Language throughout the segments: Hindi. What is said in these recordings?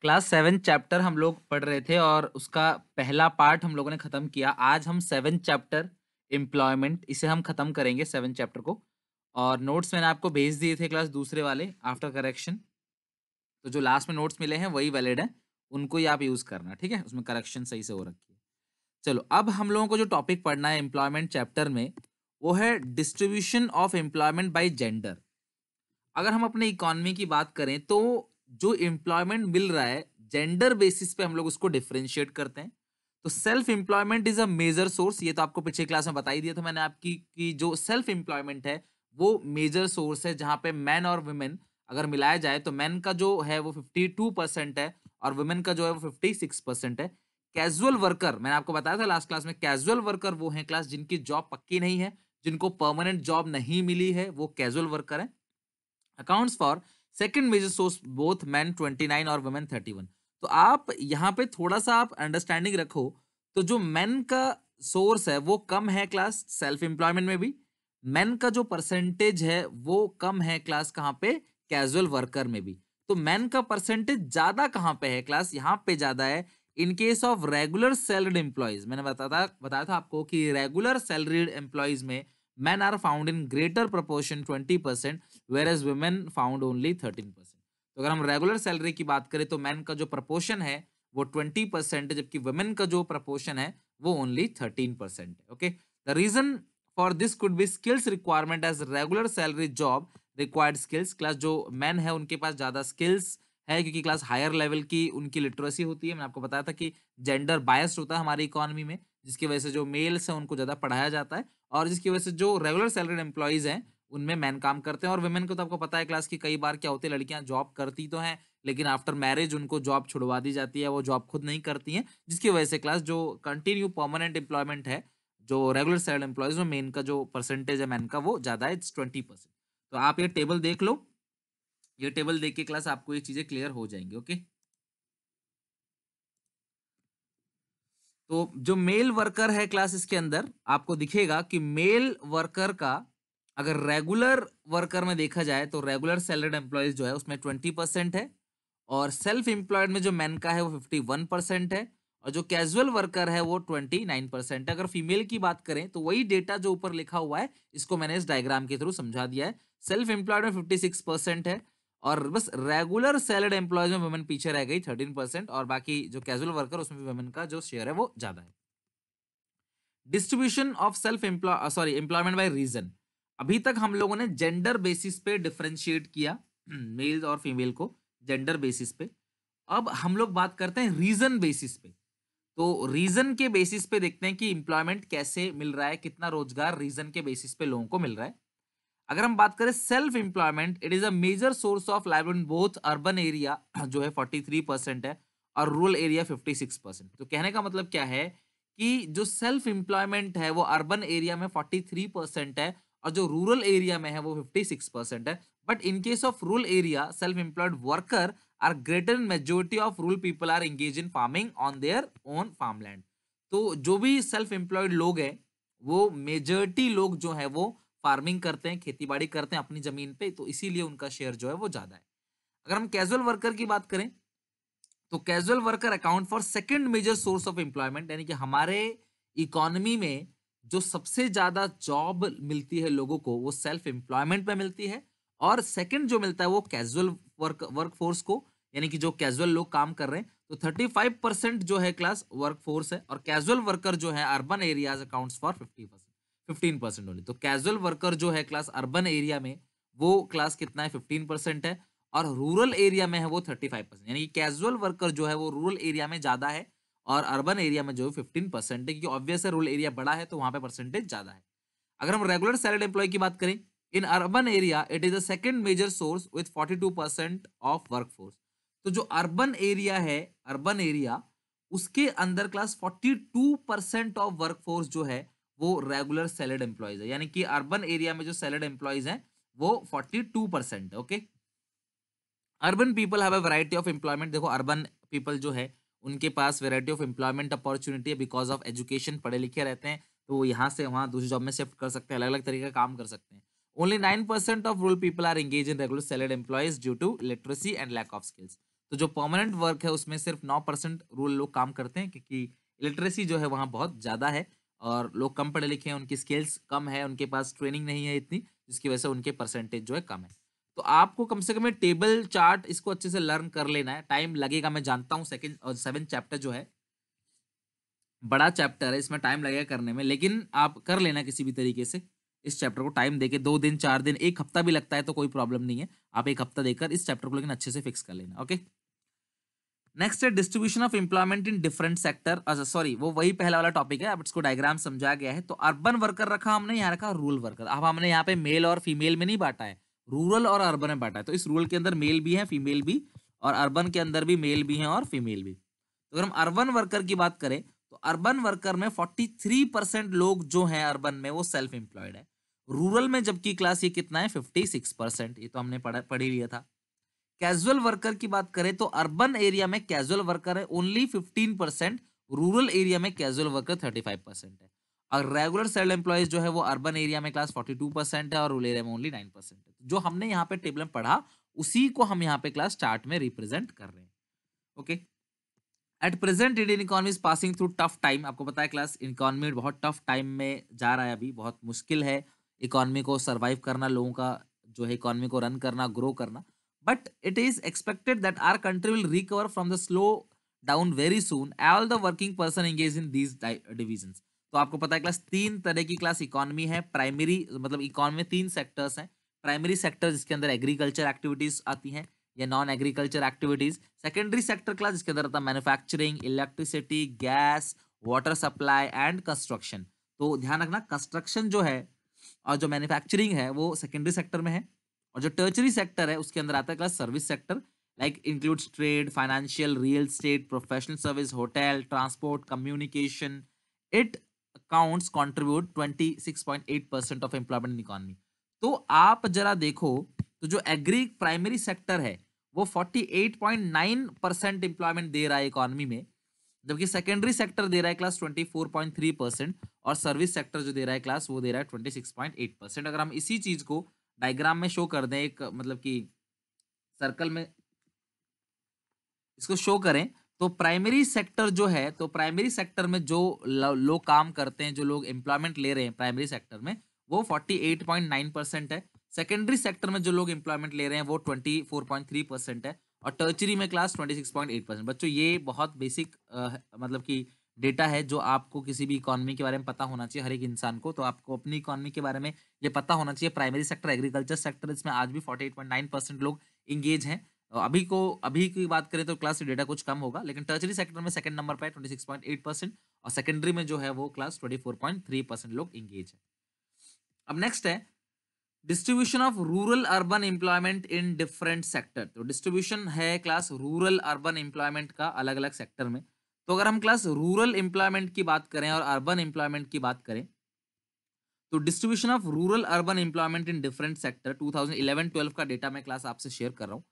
क्लास सेवन चैप्टर हम लोग पढ़ रहे थे और उसका पहला पार्ट हम लोगों ने ख़त्म किया आज हम सेवन चैप्टर एम्प्लॉयमेंट इसे हम ख़त्म करेंगे सेवन चैप्टर को और नोट्स मैंने आपको भेज दिए थे क्लास दूसरे वाले आफ्टर करेक्शन तो जो लास्ट में नोट्स मिले हैं वही वैलिड है उनको ही आप यूज़ करना ठीक है उसमें करेक्शन सही से हो रखी है चलो अब हम लोगों को जो टॉपिक पढ़ना है एम्प्लॉयमेंट चैप्टर में वो है distribution of employment by gender अगर हम अपने इकॉनमी की बात करें तो जो एम्प्लॉयमेंट मिल रहा है जेंडर बेसिस पे हम लोग उसको डिफ्रेंशिएट करते हैं तो self employment is a major source ये तो आपको पिछले क्लास में बताई दिया था मैंने आपकी कि जो सेल्फ एम्प्लॉयमेंट है वो मेजर सोर्स है जहाँ पे मैन और वुमेन अगर मिलाया जाए तो मैन का जो है वो फिफ्टी टू परसेंट है और वुमेन का जो है वो फिफ्टी सिक्स परसेंट है कैजुअल वर्कर मैंने आपको बताया था लास्ट क्लास में कैजुअल वर्कर वो हैं क्लास जिनकी जॉब पक्की नहीं है जिनको परमानेंट जॉब नहीं मिली है वो कैजुअल वर्कर है accounts for second major source both men nine और वुमेन वन तो आप यहाँ पे थोड़ा सा आप अंडरस्टैंडिंग रखो तो जो मैन का सोर्स है वो कम है क्लास सेल्फ एम्प्लॉयमेंट में भी मैन का जो परसेंटेज है वो कम है क्लास कहाँ पे कैजुअल वर्कर में भी तो मैन का परसेंटेज ज्यादा कहाँ पे है क्लास यहाँ पे ज्यादा है in case of regular salaried employees मैंने बताया था बताया था आपको कि रेगुलर सैलरीड एम्प्लॉयज में men are found in greater proportion twenty percent whereas women found only thirteen percent तो अगर हम रेगुलर सैलरी की बात करें तो मैन का जो प्रपोर्शन है वो ट्वेंटी परसेंट है जबकि वुमेन का जो प्रपोर्शन है वो ओनली थर्टीन परसेंट है okay the reason for this could be skills requirement as regular salary job required skills class जो मैन है उनके पास ज़्यादा स्किल्स है क्योंकि क्लास हायर लेवल की उनकी लिटरेसी होती है मैंने आपको बताया था कि जेंडर बायस होता है हमारी इकोनॉमी में जिसकी वजह से जो मेल्स हैं उनको ज़्यादा पढ़ाया जाता है और जिसकी वजह से जो रेगुलर सैलरीड एम्प्लॉयज़ हैं उनमें मैन काम करते हैं और वुमेन को तो आपको पता है क्लास की कई बार क्या होती है लड़कियां जॉब करती तो हैं लेकिन आफ्टर मैरिज उनको जॉब छुड़वा दी जाती है वो जॉब खुद नहीं करती हैं जिसकी वजह से क्लास जो कंटिन्यू परमानेंट एम्प्लॉयमेंट है जो रेगुलर सैलरी एम्प्लॉयज में मेन का जो परसेंटेज है मैन का वो ज़्यादा है इट्स ट्वेंटी तो आप ये टेबल देख लो ये टेबल देख के क्लास आपको ये चीज़ें क्लियर हो जाएंगी ओके तो जो मेल वर्कर है क्लास इसके अंदर आपको दिखेगा कि मेल वर्कर का अगर रेगुलर वर्कर में देखा जाए तो रेगुलर सैलरीड एम्प्लॉयज जो है उसमें ट्वेंटी परसेंट है और सेल्फ एम्प्लॉयड में जो मैन का है वो फिफ्टी वन परसेंट है और जो कैजुअल वर्कर है वो ट्वेंटी नाइन परसेंट अगर फीमेल की बात करें तो वही डेटा जो ऊपर लिखा हुआ है इसको मैंने इस डायग्राम के थ्रू समझा दिया है सेल्फ एम्प्लॉयड में फिफ्टी सिक्स परसेंट है और बस रेगुलर सैलरीड एम्प्लॉयज में वुमेन पीछे रह गई थर्टीन परसेंट और बाकी जो कैजुअल वर्कर उसमें वुमेन का जो शेयर है वो ज़्यादा है distribution of self employ sorry employment by region अभी तक हम लोगों ने जेंडर बेसिस पे डिफ्रेंशिएट किया मेल हम्म, और फीमेल को जेंडर बेसिस पे अब हम लोग बात करते हैं रीजन बेसिस पे तो रीजन के बेसिस पे देखते हैं कि एम्प्लॉयमेंट कैसे मिल रहा है कितना रोजगार रीजन के बेसिस पे लोगों को मिल रहा है अगर हम बात करें self employment it is a major source of live in both urban area जो है फोर्टी थ्री परसेंट है और rural area fifty six percent तो कहने का मतलब क्या है कि जो सेल्फ एम्प्लॉयमेंट है वो अर्बन एरिया में फोर्टी थ्री परसेंट है और जो रूरल एरिया में है वो 56 परसेंट है but in case of rural area self employed worker are greater majority of rural people are engage in farming on their own farm land तो जो भी सेल्फ एम्प्लॉयड लोग हैं वो मेजोरिटी लोग जो है वो फार्मिंग करते हैं बाड़ी करते हैं अपनी ज़मीन पे तो इसीलिए उनका शेयर जो है वो ज़्यादा है अगर हम कैजुअल वर्कर की बात करें तो casual worker account for second major source of employment यानी कि हमारे इकोनॉमी में जो सबसे ज्यादा जॉब मिलती है लोगों को वो सेल्फ एम्प्लॉयमेंट पे मिलती है और सेकंड जो मिलता है वो कैजुअल वर्क वर्क फोर्स को यानी कि जो कैजुअल लोग काम कर रहे हैं तो थर्टी फाइव परसेंट जो है क्लास वर्क फोर्स है और कैजुअल वर्कर जो है urban areas accounts for fifty percent fifteen percent only तो कैजुअल वर्कर जो है क्लास अर्बन एरिया में वो क्लास कितना है फिफ्टीन परसेंट है और रूरल एरिया में है वो थर्टी फाइव परसेंट यानी कि कैजुअल वर्कर जो है वो रूरल एरिया में ज़्यादा है और अर्बन एरिया में जो है फिफ्टीन परसेंट है क्योंकि ऑब्वियस है रूरल एरिया बड़ा है तो वहाँ पे परसेंटेज ज़्यादा है अगर हम रेगुलर सैलरी एम्प्लॉय की बात करें in urban area it is the second major source with forty two percent of work तो जो अर्बन एरिया है अर्बन एरिया उसके अंदर class forty percent of work जो है वो रेगुलर सैलड एम्प्लॉयज है यानी कि अर्बन एरिया में जो सैलड एम्प्लॉयज है वो फोर्टी टू परसेंट है ओके अर्बन पीपल है अ ऑफ एम्प्लॉयमेंट देखो अर्बन पीपल जो है उनके पास वेराइटी ऑफ एम्प्लॉयमेंट अपॉर्चुनिटी है बिकॉज ऑफ एजुकेशन पढ़े लिखे रहते हैं तो वो यहाँ से वहाँ दूसरी जॉब में शिफ्ट कर सकते हैं अलग अलग तरीके का काम कर सकते हैं only nine percent of rural people are engage in regular salary employees due to literacy and lack of skills तो जो परमानेंट वर्क है उसमें सिर्फ नौ परसेंट रूल लोग काम करते हैं क्योंकि लिटरेसी जो है वहाँ बहुत ज़्यादा है और लोग कम पढ़े लिखे हैं उनकी स्किल्स कम है उनके पास ट्रेनिंग नहीं है इतनी जिसकी वजह से उनके परसेंटेज जो है कम है तो आपको कम से कम ये टेबल चार्ट इसको अच्छे से लर्न कर लेना है टाइम लगेगा मैं जानता हूँ सेकेंड और सेवन चैप्टर जो है बड़ा चैप्टर है इसमें टाइम लगेगा करने में लेकिन आप कर लेना किसी भी तरीके से इस चैप्टर को टाइम देके दो दिन चार दिन एक हफ्ता भी लगता है तो कोई प्रॉब्लम नहीं है आप एक हफ्ता देकर इस चैप्टर को लेकिन अच्छे से फिक्स कर लेना ओके नेक्स्ट है distribution of employment in different sector sorry वो वही पहला वाला टॉपिक है अब इसको डायग्राम समझाया गया है तो अर्बन वर्कर रखा हमने यहाँ रखा रूरल वर्कर अब हमने यहाँ पे मेल और फीमेल में नहीं बांटा है रूरल और अर्बन में बांटा है तो इस रूरल के अंदर मेल भी है फीमेल भी और अर्बन के अंदर भी मेल भी हैं और फीमेल भी तो अगर हम अर्बन वर्कर की बात करें तो अर्बन वर्कर में 43 परसेंट लोग जो हैं अर्बन में वो सेल्फ एम्प्लॉयड है रूरल में जबकि क्लास ये कितना है 56 परसेंट ये तो हमने पढ़ा पढ़ ही लिया था कैजुअल वर्कर की बात करें तो अर्बन एरिया में कैजुअल वर्कर है ओनली 15 परसेंट रूरल एरिया में कैजुअल वर्कर 35 परसेंट है और रेगुलर सेल्ड एम्प्लॉयज जो है वो अर्बन एरिया में क्लास फोर्टी टू परसेंट है और रूल एरिया में ओनली नाइन परसेंट है जो हमने यहाँ पे टेबल में पढ़ा उसी को हम यहाँ पे क्लास चार्ट में रिप्रेजेंट कर रहे हैं okay at present Indian economy is passing through tough time आपको पता है क्लास इकोनॉमी बहुत टफ टाइम में जा रहा है अभी बहुत मुश्किल है इकोनॉमी को सर्वाइव करना लोगों का जो है इकोनॉमी को रन करना ग्रो करना but it is expected that our country will recover from the slow down very soon all the working person engage in these divisions तो आपको पता है क्लास तीन तरह की क्लास इकोनॉमी है प्राइमरी मतलब इकोनॉमी में तीन सेक्टर्स हैं प्राइमरी सेक्टर जिसके अंदर एग्रीकल्चर एक्टिविटीज आती हैं या non agriculture activities secondary sector class जिसके अंदर आता है manufacturing electricity gas water supply and construction तो ध्यान रखना कंस्ट्रक्शन जो है और जो मैन्युफैक्चरिंग है वो सेकेंडरी सेक्टर में है और जो टर्चरी सेक्टर है उसके अंदर आता है class service sector like includes trade financial real state professional service hotel transport communication it accounts contribute 26.8 percent of employment in economy तो आप जरा देखो तो जो एग्री प्राइमरी सेक्टर है वो 48.9 परसेंट एम्प्लॉयमेंट दे रहा है इकोनॉमी में जबकि सेकेंडरी सेक्टर दे रहा है क्लास 24.3 परसेंट और सर्विस सेक्टर जो दे रहा है क्लास वो दे रहा है ट्वेंटी अगर हम इसी चीज को डायग्राम में शो कर दें एक मतलब कि सर्कल में इसको शो करें तो प्राइमरी सेक्टर जो है तो प्राइमरी सेक्टर में जो लोग काम करते हैं जो लोग एम्प्लॉयमेंट ले रहे हैं प्राइमरी सेक्टर में वो 48.9 परसेंट है सेकेंडरी सेक्टर में जो लोग एम्प्लॉयमेंट ले रहे हैं वो 24.3 परसेंट है और टर्चरी में क्लास 26.8 परसेंट बच्चों ये बहुत बेसिक मतलब कि डेटा है जो आपको किसी भी इकोनॉमी के बारे में पता होना चाहिए हर एक इंसान को तो आपको अपनी इकोनॉमी के बारे में ये पता होना चाहिए प्राइमरी सेक्टर एग्रीकल्चर सेक्टर इसमें आज भी नाइन परसेंट लोग इंगेज हैं तो अभी को अभी की बात करें तो क्लास डेटा कुछ कम होगा लेकिन टर्चरी सेक्टर में सेकंड नंबर पर है twenty six point eight percent और सेकेंडरी में जो है वो class twenty four point three percent लोग इंगेज है अब नेक्स्ट तो है distribution of rural urban employment in different sector तो डिस्ट्रीब्यूशन है क्लास रूरल अर्बन एम्प्लॉयमेंट का अलग अलग सेक्टर में तो अगर हम क्लास रूरल एम्प्लॉयमेंट की बात करें और अर्बन एम्प्लॉयमेंट की बात करें तो distribution of rural urban employment in different sector 2011-12 का डेटा मैं क्लास आपसे शेयर कर रहा हूँ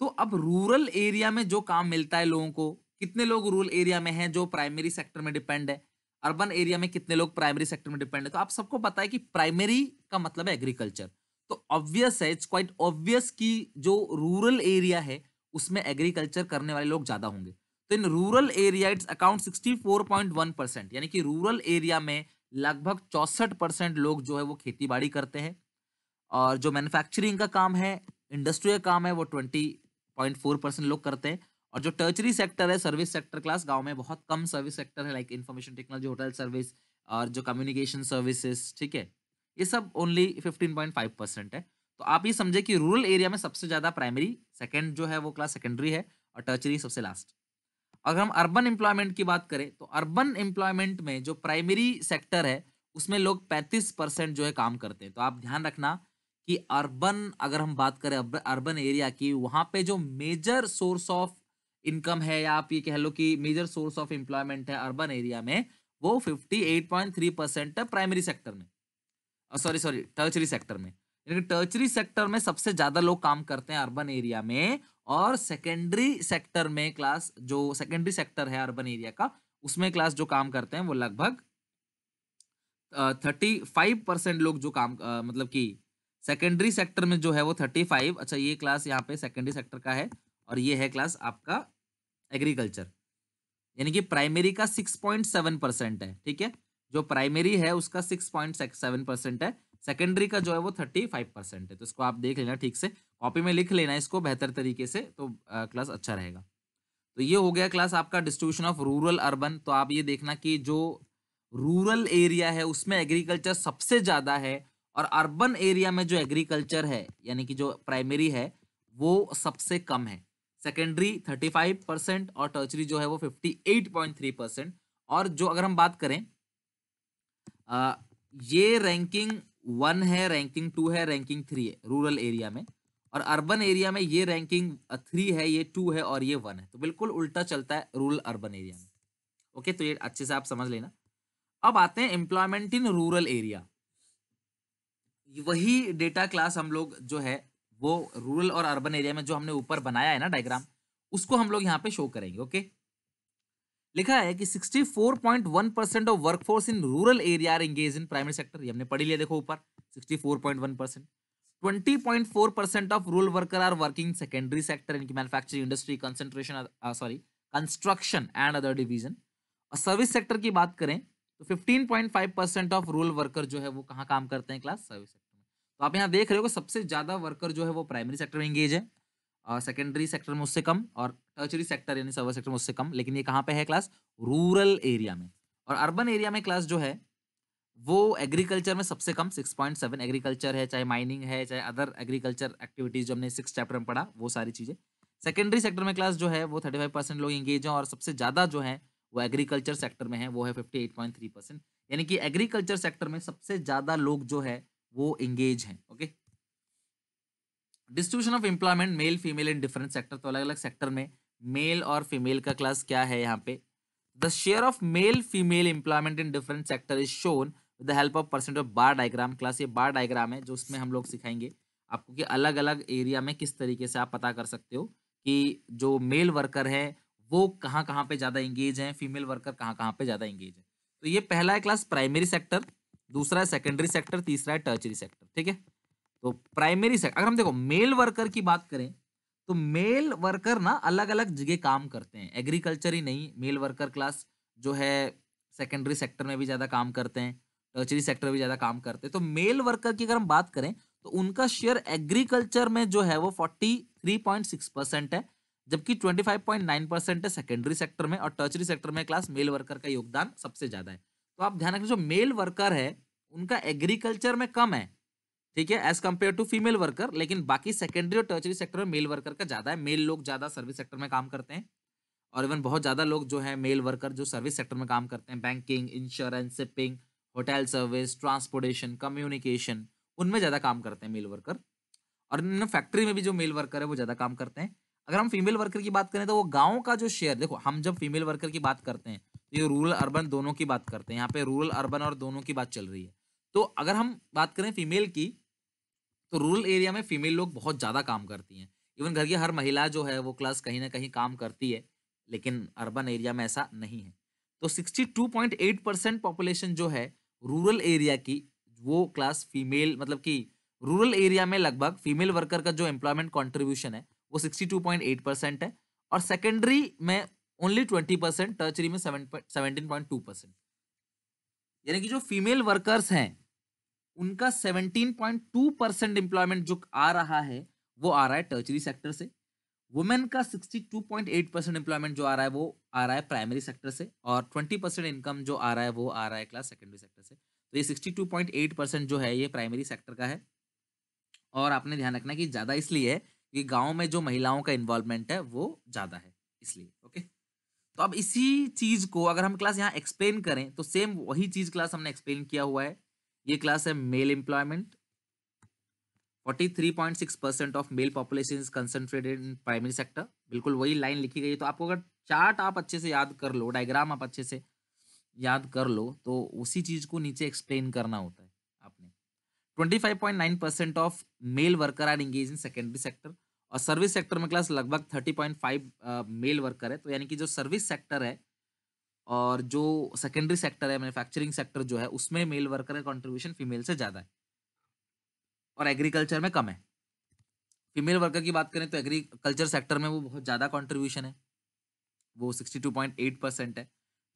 तो अब रूरल एरिया में जो काम मिलता है लोगों को कितने लोग रूरल एरिया में हैं जो प्राइमरी सेक्टर में डिपेंड है अर्बन एरिया में कितने लोग प्राइमरी सेक्टर में डिपेंड है तो आप सबको पता है कि प्राइमरी का मतलब है एग्रीकल्चर तो ऑब्वियस है इट्स क्वाइट ऑब्वियस कि जो रूरल एरिया है उसमें एग्रीकल्चर करने वाले लोग ज़्यादा होंगे तो in rural area it's account one percent यानी कि रूरल एरिया में लगभग चौसठ परसेंट लोग जो है वो खेती बाड़ी करते हैं और जो मैन्युफैक्चरिंग का काम है इंडस्ट्री का काम है वो ट्वेंटी पॉइंट फोर परसेंट लोग करते हैं और जो टर्चरी सेक्टर है सर्विस सेक्टर क्लास गांव में बहुत कम सर्विस सेक्टर है like information technology hotel service और जो कम्युनिकेशन सर्विसेज ठीक है ये सब only fifteen point five percent है तो आप ये समझे कि रूरल एरिया में सबसे ज़्यादा प्राइमरी सेकेंड जो है वो क्लास सेकेंडरी है और टर्चरी सबसे लास्ट अगर हम अर्बन एम्प्लॉयमेंट की बात करें तो अर्बन एम्प्लॉयमेंट में जो प्राइमरी सेक्टर है उसमें लोग पैंतीस परसेंट जो है काम करते हैं तो आप ध्यान रखना कि अर्बन अगर हम बात करें अर्बन एरिया की वहां पे जो मेजर सोर्स ऑफ इनकम है या आप ये कह लो कि मेजर सोर्स ऑफ एम्प्लॉयमेंट है अर्बन एरिया में वो 58.3 परसेंट है प्राइमरी सेक्टर में सॉरी सॉरी टर्चरी सेक्टर में लेकिन टर्चरी सेक्टर में सबसे ज्यादा लोग काम करते हैं अर्बन एरिया में और सेकेंडरी सेक्टर में क्लास जो सेकेंडरी सेक्टर है अर्बन एरिया का उसमें क्लास जो काम करते हैं वो लगभग थर्टी फाइव परसेंट लोग जो काम आ, मतलब कि सेकेंडरी सेक्टर में जो है वो थर्टी फाइव अच्छा ये क्लास यहाँ पे सेकेंडरी सेक्टर का है और ये है क्लास आपका एग्रीकल्चर यानी कि प्राइमरी का सिक्स पॉइंट सेवन परसेंट है ठीक है जो प्राइमरी है उसका सिक्स पॉइंट सेवन परसेंट है सेकेंडरी का जो है वो थर्टी फाइव परसेंट है तो इसको आप देख लेना ठीक से कॉपी में लिख लेना इसको बेहतर तरीके से तो आ, क्लास अच्छा रहेगा तो ये हो गया क्लास आपका डिस्ट्रीब्यूशन ऑफ रूरल अर्बन तो आप ये देखना कि जो रूरल एरिया है उसमें एग्रीकल्चर सबसे ज़्यादा है और अर्बन एरिया में जो एग्रीकल्चर है यानी कि जो प्राइमरी है वो सबसे कम है सेकेंडरी थर्टी फाइव परसेंट और टर्चरी जो है वो fifty eight point three percent और जो अगर हम बात करें आ, ये रैंकिंग वन है रैंकिंग टू है रैंकिंग थ्री है रूरल एरिया में और अर्बन एरिया में ये रैंकिंग थ्री है ये टू है और ये वन है तो बिल्कुल उल्टा चलता है रूरल अर्बन एरिया में ओके तो ये अच्छे से आप समझ लेना अब आते हैं एम्प्लॉयमेंट इन रूरल एरिया वही डेटा क्लास हम लोग जो है वो रूरल और अर्बन एरिया में जो हमने ऊपर बनाया है ना डायग्राम उसको हम लोग यहाँ पे शो करेंगे ओके लिखा है कि 64.1 percent of workforce in rural area are engage in primary sector ये हमने पढ़ी लिया देखो ऊपर 64.1 percent 20.4 percent of rural worker are working secondary sector इनकी manufacturing industry concentration sorry construction and other division और सर्विस सेक्टर की बात करें तो 15.5 परसेंट ऑफ रूरल वर्कर जो है वो कहाँ काम करते हैं क्लास सर्विस तो आप यहाँ देख रहे हो कि सबसे ज़्यादा वर्कर जो है वो प्राइमरी सेक्टर में इंगेज है और सेकेंडरी सेक्टर में उससे कम और टर्चरी सेक्टर यानी सर्वर सेक्टर में उससे कम लेकिन ये कहाँ पे है क्लास रूरल एरिया में और अर्बन एरिया में क्लास जो है वो एग्रीकल्चर में सबसे कम 6.7 एग्रीकल्चर है चाहे माइनिंग है चाहे अदर एग्रीकल्चर एक्टिविटीज जो हमने सिक्स चैप्टर में पढ़ा वो सारी चीज़ें सेकेंडरी सेक्टर में क्लास जो है वो 35 परसेंट लोग इंगेज हैं और सबसे ज़्यादा जो है वो एग्रीकल्चर सेक्टर में है वो है 58.3 परसेंट यानी कि एग्रीकल्चर सेक्टर में सबसे ज़्यादा लोग जो है वो एंगेज हैं okay distribution of employment male female in different sector तो अलग अलग सेक्टर में मेल और फीमेल का क्लास क्या है यहाँ पे the share of male female employment in different sector is shown with the help of percent of bar diagram class ये बार डायग्राम है जो उसमें हम लोग सिखाएंगे आपको कि अलग अलग एरिया में किस तरीके से आप पता कर सकते हो कि जो मेल वर्कर है वो कहाँ कहाँ पे ज़्यादा इंगेज हैं फीमेल वर्कर कहाँ कहाँ पे ज़्यादा इंगेज है तो ये पहला है क्लास प्राइमरी सेक्टर दूसरा है सेकेंडरी सेक्टर तीसरा है टर्चरी सेक्टर ठीक है तो प्राइमरी सेक्टर अगर हम देखो मेल वर्कर की बात करें तो मेल वर्कर ना अलग अलग जगह काम करते हैं एग्रीकल्चर ही नहीं मेल वर्कर क्लास जो है सेकेंडरी सेक्टर में भी ज़्यादा काम करते हैं टर्चरी सेक्टर में भी ज़्यादा काम करते हैं तो मेल वर्कर की अगर हम बात करें तो उनका शेयर एग्रीकल्चर में जो है वो forty three point six percent है जबकि twenty five point nine percent है सेकेंडरी सेक्टर में और टर्चरी सेक्टर में क्लास मेल वर्कर का योगदान सबसे ज़्यादा है तो आप ध्यान रखें जो मेल वर्कर है उनका एग्रीकल्चर में कम है ठीक है as compare to female worker लेकिन बाकी सेकेंडरी और टर्चरी सेक्टर में मेल वर्कर का ज़्यादा है मेल लोग ज़्यादा सर्विस सेक्टर में काम करते हैं और इवन बहुत ज़्यादा लोग जो है मेल वर्कर जो सर्विस सेक्टर में काम करते हैं banking insurance shipping hotel service transportation communication उनमें ज़्यादा काम करते हैं मेल वर्कर और इन फैक्ट्री में भी जो मेल वर्कर है वो ज़्यादा काम करते हैं अगर हम फीमेल वर्कर की बात करें तो वो गाँव का जो शेयर देखो हम जब फीमेल वर्कर की बात करते हैं ये रूरल अर्बन दोनों की बात करते हैं यहाँ पे रूरल अर्बन और दोनों की बात चल रही है तो अगर हम बात करें फीमेल की तो रूरल एरिया में फीमेल लोग बहुत ज़्यादा काम करती हैं इवन घर की हर महिला जो है वो क्लास कहीं ना कहीं काम करती है लेकिन अर्बन एरिया में ऐसा नहीं है तो 62.8 परसेंट पॉपुलेशन जो है रूरल एरिया की वो क्लास फीमेल मतलब कि रूरल एरिया में लगभग फीमेल वर्कर का जो एम्प्लॉयमेंट कॉन्ट्रीब्यूशन है वो एट परसेंट है और सेकेंडरी में ओनली ट्वेंटी परसेंट टर्चरी में सेवनटीन पॉइंट टू परसेंट यानी कि जो फीमेल वर्कर्स हैं उनका seventeen point two percent employment जो आ रहा है वो आ रहा है टर्चरी सेक्टर से वुमेन का sixty two point eight percent employment जो आ रहा है वो आ रहा है प्राइमरी सेक्टर से और ट्वेंटी परसेंट इनकम जो आ रहा है वो आ रहा है क्लास सेकेंडरी सेक्टर से तो ये sixty two point eight percent जो है ये प्राइमरी सेक्टर का है और आपने ध्यान रखना कि ज़्यादा इसलिए है कि गाँव में जो महिलाओं का इन्वॉल्वमेंट है वो ज़्यादा है इसलिए ओके तो अब इसी चीज को अगर हम क्लास यहाँ एक्सप्लेन करें तो सेम वही चीज क्लास हमने एक्सप्लेन किया हुआ है ये क्लास है male employment 43.6 percent of male population is concentrated in primary sector बिल्कुल वही लाइन लिखी गई है तो आपको अगर चार्ट आप अच्छे से याद कर लो डायग्राम आप अच्छे से याद कर लो तो उसी चीज को नीचे एक्सप्लेन करना होता है आपने 25.9 of male worker are engage in secondary sector और सर्विस सेक्टर में क्लास लगभग thirty point five male worker है तो यानी कि जो सर्विस सेक्टर है और जो सेकेंडरी सेक्टर है मैन्युफैक्चरिंग सेक्टर जो है उसमें मेल वर्कर का कॉन्ट्रीब्यूशन फीमेल से ज़्यादा है और एग्रीकल्चर में कम है फीमेल वर्कर की बात करें तो एग्रीकल्चर सेक्टर में वो बहुत ज़्यादा कॉन्ट्रीब्यूशन है वो sixty two point eight percent है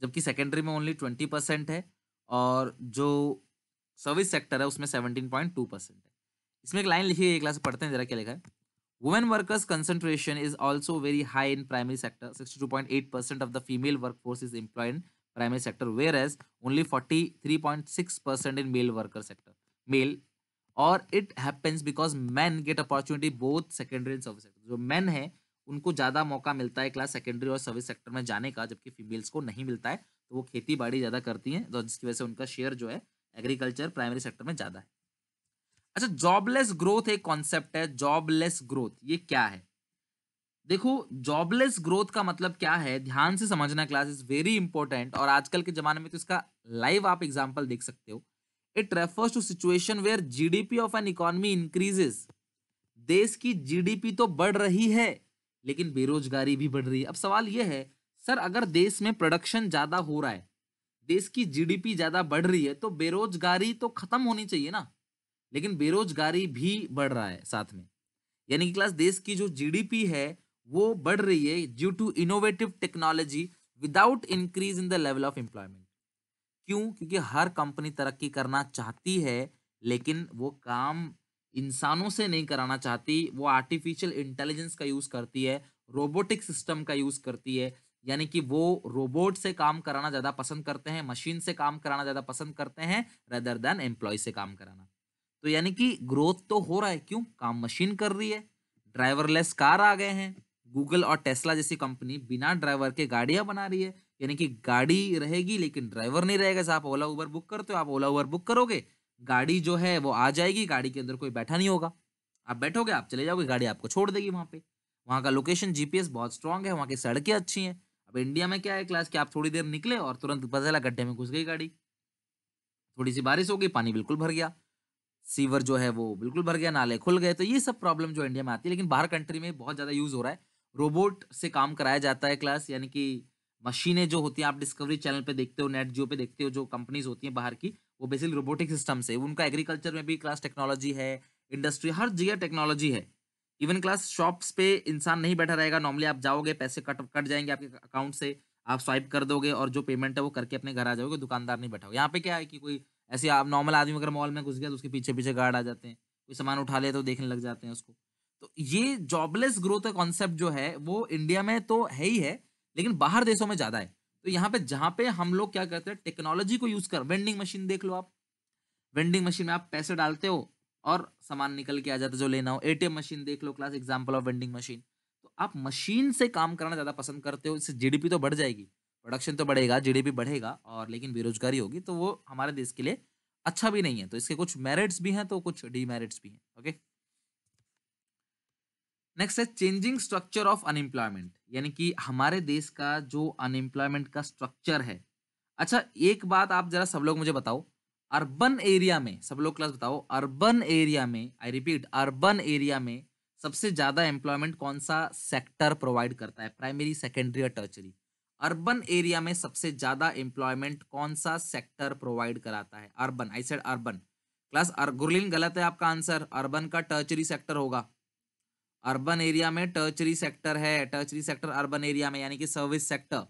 जबकि सेकेंडरी में ओनली ट्वेंटी परसेंट है और जो सर्विस सेक्टर है उसमें सेवनटीन पॉइंट टू परसेंट है इसमें एक लाइन लिखी है क्लास पढ़ते हैं जरा क्या लिखा है Women workers' concentration is also very high in primary sector. 62.8% of the female workforce is employed in primary sector, whereas only 43.6% in male worker sector. Male और it happens because man get opportunity both secondary and service sector जो मैन है उनको ज़्यादा मौका मिलता है क्लास सेकेंडरी और सर्विस सेक्टर में जाने का जबकि फीमेल्स को नहीं मिलता है तो वो खेती बाड़ी ज़्यादा करती हैं तो जिसकी वजह से उनका शेयर जो है एग्रीकल्चर प्राइमरी सेक्टर में ज़्यादा है अच्छा जॉबलेस ग्रोथ एक कॉन्सेप्ट है जॉबलेस ग्रोथ ये क्या है देखो जॉबलेस ग्रोथ का मतलब क्या है ध्यान से समझना क्लास इज वेरी इंपॉर्टेंट और आजकल के जमाने में तो इसका लाइव आप एग्जाम्पल देख सकते हो it refers to situation where GDP of an economy increases देश की जीडीपी तो बढ़ रही है लेकिन बेरोजगारी भी बढ़ रही है अब सवाल यह है सर अगर देश में प्रोडक्शन ज़्यादा हो रहा है देश की जीडीपी ज़्यादा बढ़ रही है तो बेरोजगारी तो खत्म होनी चाहिए ना लेकिन बेरोजगारी भी बढ़ रहा है साथ में यानी कि क्लास देश की जो जीडीपी है वो बढ़ रही है due to innovative technology without increase in the level of employment क्यों क्योंकि हर कंपनी तरक्की करना चाहती है लेकिन वो काम इंसानों से नहीं कराना चाहती वो आर्टिफिशियल इंटेलिजेंस का यूज़ करती है रोबोटिक सिस्टम का यूज़ करती है यानी कि वो रोबोट से काम कराना ज़्यादा पसंद करते हैं मशीन से काम कराना ज़्यादा पसंद करते हैं रदर देन एम्प्लॉय से काम कराना तो यानी कि ग्रोथ तो हो रहा है क्यों काम मशीन कर रही है ड्राइवरलेस कार आ गए हैं गूगल और टेस्ला जैसी कंपनी बिना ड्राइवर के गाड़ियां बना रही है यानी कि गाड़ी रहेगी लेकिन ड्राइवर नहीं रहेगा जैसे आप ओला उबर बुक करते हो आप ओला उबर बुक करोगे गाड़ी जो है वो आ जाएगी गाड़ी के अंदर कोई बैठा नहीं होगा आप बैठोगे आप चले जाओगे गाड़ी आपको छोड़ देगी वहाँ पे वहाँ का लोकेशन जीपीएस बहुत स्ट्रांग है वहाँ की सड़कें अच्छी हैं अब इंडिया में क्या है क्लास कि आप थोड़ी देर निकले और तुरंत पता गड्ढे में घुस गई गाड़ी थोड़ी सी बारिश हो गई पानी बिल्कुल भर गया सीवर जो है वो बिल्कुल भर गया नाले खुल गए तो ये सब प्रॉब्लम जो इंडिया में आती है लेकिन बाहर कंट्री में बहुत ज़्यादा यूज़ हो रहा है रोबोट से काम कराया जाता है क्लास यानी कि मशीनें जो होती हैं आप डिस्कवरी चैनल पे देखते हो नेट जियो पे देखते हो जो कंपनीज होती हैं बाहर की वो बेसिकली रोबोटिक सिस्टम से उनका एग्रीकल्चर में भी क्लास टेक्नोलॉजी है इंडस्ट्री हर जगह टेक्नोलॉजी है इवन क्लास शॉप्स पे इंसान नहीं बैठा रहेगा नॉर्मली आप जाओगे पैसे कट कट जाएंगे आपके अकाउंट से आप स्वाइप कर दोगे और जो पेमेंट है वो करके अपने घर आ जाओगे दुकानदार नहीं बैठा हो यहाँ पे क्या है कि कोई ऐसे आप नॉर्मल आदमी अगर मॉल में घुस गया तो उसके पीछे पीछे गार्ड आ जाते हैं कोई सामान उठा ले तो देखने लग जाते हैं उसको तो ये जॉबलेस ग्रोथ का कॉन्सेप्ट जो है वो इंडिया में तो है ही है लेकिन बाहर देशों में ज़्यादा है तो यहाँ पे जहाँ पे हम लोग क्या करते हैं टेक्नोलॉजी को यूज़ कर वेंडिंग मशीन देख लो आप वेंडिंग मशीन में आप पैसे डालते हो और सामान निकल के आ जाता है जो लेना हो एटीएम मशीन देख लो class example of vending machine तो आप मशीन से काम करना ज़्यादा पसंद करते हो इससे जीडीपी तो बढ़ जाएगी प्रोडक्शन तो बढ़ेगा जीडीपी बढ़ेगा और लेकिन बेरोजगारी होगी तो वो हमारे देश के लिए अच्छा भी नहीं है तो इसके कुछ मेरिट्स भी हैं तो कुछ डीमेरिट्स भी हैं ओके नेक्स्ट है चेंजिंग स्ट्रक्चर ऑफ अनएम्प्लॉयमेंट यानी कि हमारे देश का जो अनएम्प्लॉयमेंट का स्ट्रक्चर है अच्छा एक बात आप जरा सब लोग मुझे बताओ अर्बन एरिया में सब लोग क्लास बताओ अर्बन एरिया में आई रिपीट अर्बन एरिया में सबसे ज़्यादा एम्प्लॉयमेंट कौन सा सेक्टर प्रोवाइड करता है प्राइमरी सेकेंडरी और टर्चरी अर्बन एरिया में सबसे ज्यादा एम्प्लॉयमेंट कौन सा सेक्टर प्रोवाइड कराता है urban I said urban class Gurleen गलत है आपका आंसर अर्बन का टर्चरी सेक्टर होगा अर्बन एरिया में टर्चरी सेक्टर है टर्चरी सेक्टर अर्बन एरिया में यानी कि सर्विस सेक्टर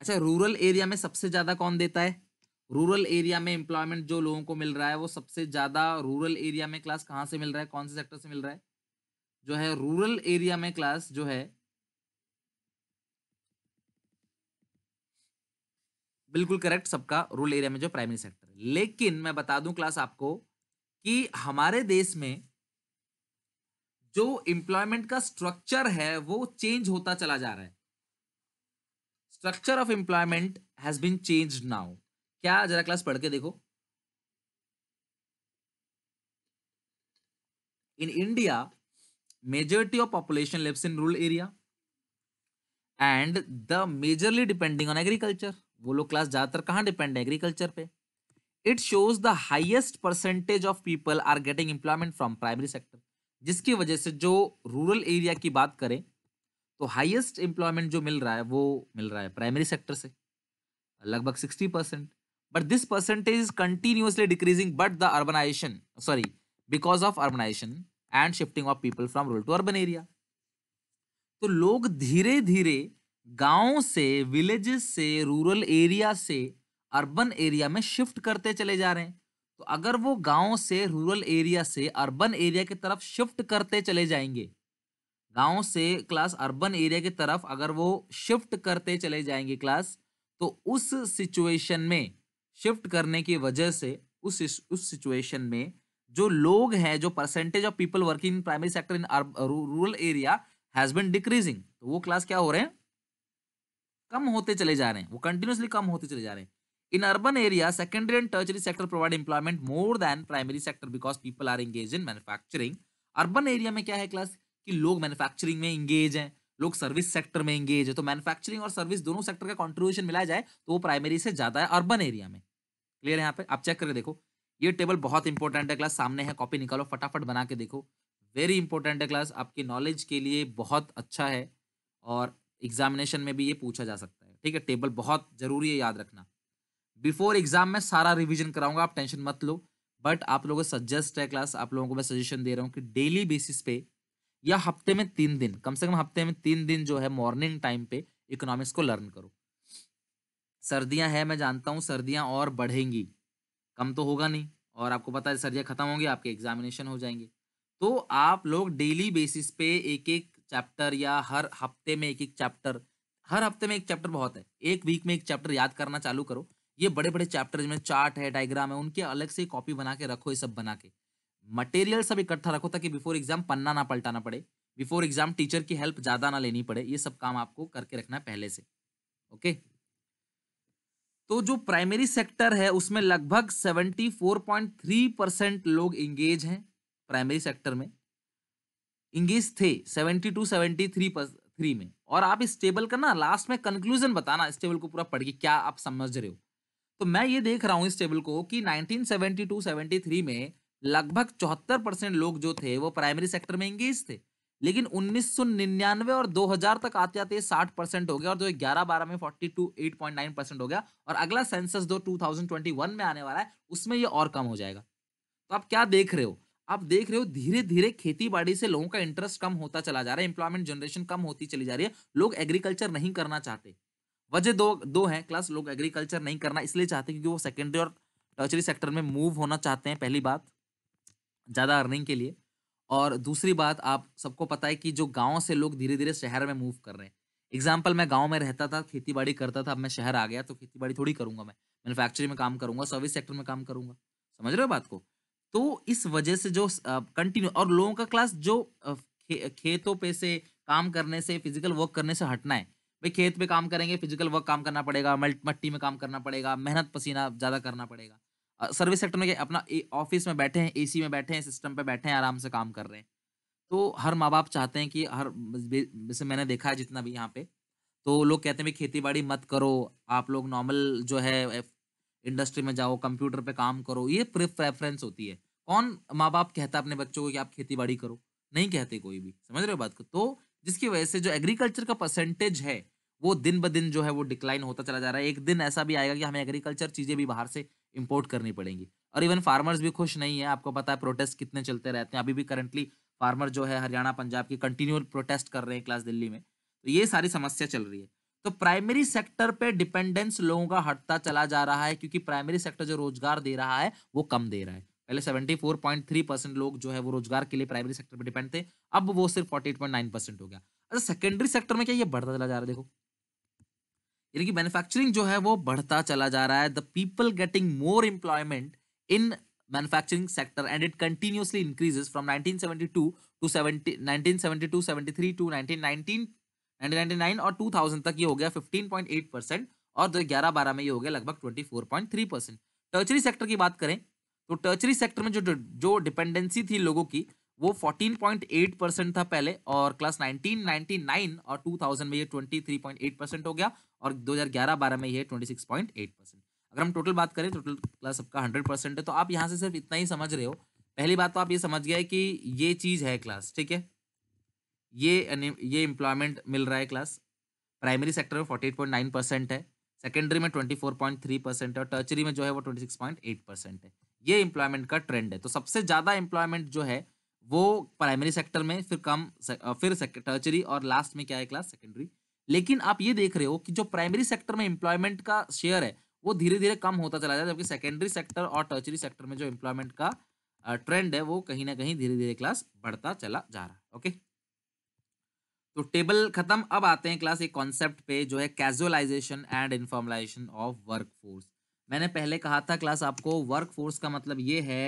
अच्छा रूरल एरिया में सबसे ज़्यादा कौन देता है रूरल एरिया में एम्प्लॉयमेंट जो लोगों को मिल रहा है वो सबसे ज़्यादा रूरल एरिया में क्लास कहाँ से मिल रहा है कौन से सेक्टर से मिल रहा है जो है रूरल एरिया में क्लास जो है बिल्कुल करेक्ट सबका रूरल एरिया में जो प्राइमरी सेक्टर है लेकिन मैं बता दूं क्लास आपको कि हमारे देश में जो एम्प्लॉयमेंट का स्ट्रक्चर है वो चेंज होता चला जा रहा है structure of employment has been change now क्या जरा क्लास पढ़ के देखो in India majority of population lives in rural area and the majorly depending on agriculture वो लोग क्लास ज़्यादातर कहाँ डिपेंड है एग्रीकल्चर पे it shows the highest percentage of people are getting employment from primary sector जिसकी वजह से जो रूरल एरिया की बात करें तो हाइएस्ट एम्प्लॉयमेंट जो मिल रहा है वो मिल रहा है प्राइमरी सेक्टर से लगभग sixty percent but this percentage is continuously decreasing but the urbanization sorry because of urbanization and shifting of people from rural to urban area तो लोग धीरे धीरे गाँव से विलेजेस से रूरल एरिया से अर्बन एरिया में शिफ्ट करते चले जा रहे हैं तो अगर वो गाँव से रूरल एरिया से अर्बन एरिया की तरफ शिफ्ट करते चले जाएंगे गाँव से क्लास अर्बन एरिया की तरफ अगर वो शिफ्ट करते चले जाएंगे क्लास तो उस सिचुएशन में शिफ्ट करने की वजह से उस उस सिचुएशन में जो लोग हैं जो percentage of people working in primary sector in rural area has been decreasing तो वो क्लास क्या हो रहे हैं कम होते चले जा रहे हैं वो कंटिन्यूसली कम होते चले जा रहे हैं in urban area secondary and tertiary sector provide employment more than primary sector because people are engage in manufacturing urban area में क्या है क्लास कि लोग मैनुफैक्चरिंग में इंगेज हैं लोग सर्विस सेक्टर में इंगेज है तो मैनुफैक्चरिंग और सर्विस दोनों सेक्टर का कॉन्ट्रीब्यूशन मिलाया जाए तो वो प्राइमरी से ज्यादा है अर्बन एरिया में क्लियर है यहाँ पे आप चेक करके देखो ये टेबल बहुत इंपॉर्टेंट है क्लास सामने है कॉपी निकालो फटाफट बना के देखो वेरी इंपॉर्टेंट है क्लास आपके नॉलेज के लिए बहुत अच्छा है और एग्जामिनेशन में भी ये पूछा जा सकता है ठीक है टेबल बहुत जरूरी है याद रखना बिफोर एग्जाम में सारा रिविजन कराऊंगा आप टेंशन मत लो बट आप लोगों को सजेस्ट है क्लास आप लोगों को मैं सजेशन दे रहा हूँ कि डेली बेसिस पे या हफ्ते में तीन दिन कम से कम हफ्ते में तीन दिन जो है मॉर्निंग टाइम पे इकोनॉमिक्स को लर्न करो सर्दियां हैं मैं जानता हूँ सर्दियां और बढ़ेंगी कम तो होगा नहीं और आपको पता है सर्दियां खत्म होंगी आपके एग्जामिनेशन हो जाएंगे तो आप लोग डेली बेसिस पे एक एक चैप्टर या हर हफ्ते में एक एक चैप्टर हर हफ्ते में एक चैप्टर बहुत है एक वीक में एक चैप्टर याद करना चालू करो ये बड़े बड़े चैप्टर जिसमें चार्ट है डायग्राम है उनके अलग से कॉपी बना के रखो ये सब बना के मटेरियल सब इकट्ठा रखो ताकि बिफोर एग्जाम पन्ना ना पलटाना पड़े बिफोर एग्जाम टीचर की हेल्प ज़्यादा ना लेनी पड़े ये सब काम आपको करके रखना है पहले से ओके तो जो प्राइमरी सेक्टर है उसमें लगभग 74.3 परसेंट लोग इंगेज हैं प्राइमरी सेक्टर में इंगेज थे seventy two seventy three three में और आप इस टेबल का ना लास्ट में कंक्लूजन बताना इस टेबल को पूरा पढ़ के क्या आप समझ रहे हो तो मैं ये देख रहा हूँ इस टेबल को कि 1972 73 में लगभग चौहत्तर परसेंट लोग जो थे वो प्राइमरी सेक्टर में इंगेज थे लेकिन 1999 और 2000 तक आते आते 60 परसेंट हो गया और जो ग्यारह बारह में पॉइंट नाइन परसेंट हो गया और अगला सेंसस जो 2021 में आने वाला है उसमें ये और कम हो जाएगा तो आप क्या देख रहे हो आप देख रहे हो धीरे धीरे खेती बाड़ी से लोगों का इंटरेस्ट कम होता चला जा रहा है एम्प्लॉयमेंट जनरेशन कम होती चली जा रही है लोग एग्रीकल्चर नहीं करना चाहते वजह दो दो है क्लास लोग एग्रीकल्चर नहीं करना इसलिए चाहते क्योंकि वो सेकेंडरी और टर्चरी सेक्टर में मूव होना चाहते हैं पहली बात ज़्यादा अर्निंग के लिए और दूसरी बात आप सबको पता है कि जो गाँव से लोग धीरे धीरे शहर में मूव कर रहे हैं एग्जाम्पल मैं गाँव में रहता था खेती बाड़ी करता था अब मैं शहर आ गया तो खेती बाड़ी थोड़ी करूंगा मैं मैनुफैक्चरिंग में काम करूंगा सर्विस सेक्टर में काम करूंगा समझ रहे हो बात को तो इस वजह से जो कंटिन्यू और लोगों का क्लास जो खे, खेतों पे से काम करने से फिजिकल वर्क करने से हटना है भाई खेत पे काम करेंगे फिजिकल वर्क काम करना पड़ेगा मट्टी में काम करना पड़ेगा मेहनत पसीना ज़्यादा करना पड़ेगा सर्विस सेक्टर में अपना ऑफिस में बैठे हैं एसी में बैठे हैं सिस्टम पे बैठे हैं आराम से काम कर रहे हैं तो हर माँ बाप चाहते हैं कि हर जैसे मैंने देखा है जितना भी यहाँ पे तो लोग कहते हैं भाई खेती बाड़ी मत करो आप लोग नॉर्मल जो है इंडस्ट्री में जाओ कंप्यूटर पे काम करो ये प्रेफरेंस होती है कौन माँ बाप कहता है अपने बच्चों को कि आप खेती बाड़ी करो नहीं कहते कोई भी समझ रहे हो बात को तो जिसकी वजह से जो एग्रीकल्चर का परसेंटेज है वो दिन ब दिन जो है वो डिक्लाइन होता चला जा रहा है एक दिन ऐसा भी आएगा कि हमें एग्रीकल्चर चीज़ें भी बाहर से इम्पोर्ट करनी पड़ेंगी और इवन फार्मर्स भी खुश नहीं है आपको पता है प्रोटेस्ट कितने चलते रहते हैं अभी भी करंटली फार्मर जो है हरियाणा पंजाब की कंटिन्यू प्रोटेस्ट कर रहे हैं क्लास दिल्ली में तो ये सारी समस्या चल रही है तो प्राइमरी सेक्टर पे डिपेंडेंस लोगों का हटता चला जा रहा है क्योंकि प्राइमरी सेक्टर जो रोजगार दे रहा है वो कम दे रहा है पहले 74.3 परसेंट लोग जो है वो रोजगार के लिए प्राइमरी सेक्टर पे डिपेंड थे अब वो सिर्फ 48.9 परसेंट हो गया अच्छा सेकेंडरी सेक्टर में क्या ये बढ़ता चला जा रहा है देखो यानी कि मैन्युफैक्चरिंग जो है वो बढ़ता चला जा रहा है the people getting more employment in manufacturing sector and it continuously increases from nineteen seventy two seventy nineteen seventy two seventy three to nineteen 1999 और 2000 तक ये हो गया 15.8 परसेंट और 2011 12 में ये हो गया लगभग 24.3 परसेंट टर्चरी सेक्टर की बात करें तो टर्चरी सेक्टर में जो जो डिपेंडेंसी थी लोगों की वो 14.8 परसेंट था पहले और क्लास 1999 और 2000 में ये 23.8 परसेंट हो गया और 2011-12 में ये 26.8 परसेंट अगर हम टोटल बात करें टोटल तो क्लास सबका हंड्रेड परसेंट है तो आप यहाँ से सिर्फ इतना ही समझ रहे हो पहली बात तो आप ये समझ गए कि ये चीज़ है क्लास ठीक है ये ये एम्प्लॉयमेंट मिल रहा है क्लास प्राइमरी सेक्टर में forty eight point nine percent है सेकेंडरी में twenty four point three percent है और टर्चरी में जो है वो twenty six point eight percent है ये एम्प्लॉयमेंट का ट्रेंड है तो सबसे ज़्यादा एम्प्लॉयमेंट जो है वो प्राइमरी सेक्टर में फिर कम फिर टर्चरी और लास्ट में क्या है क्लास सेकेंडरी लेकिन आप ये देख रहे हो कि जो प्राइमरी सेक्टर में एम्प्लॉयमेंट का शेयर है वो धीरे धीरे कम होता चला जाए है जबकि सेकेंडरी सेक्टर और टर्चरी सेक्टर में जो एम्प्लॉयमेंट का ट्रेंड है वो कहीं ना कहीं धीरे धीरे क्लास बढ़ता चला जा रहा है ओके तो टेबल खत्म अब आते हैं क्लास एक कॉन्सेप्ट पे जो है casualisation and informalisation of work force मैंने पहले कहा था क्लास आपको वर्क फोर्स का मतलब ये है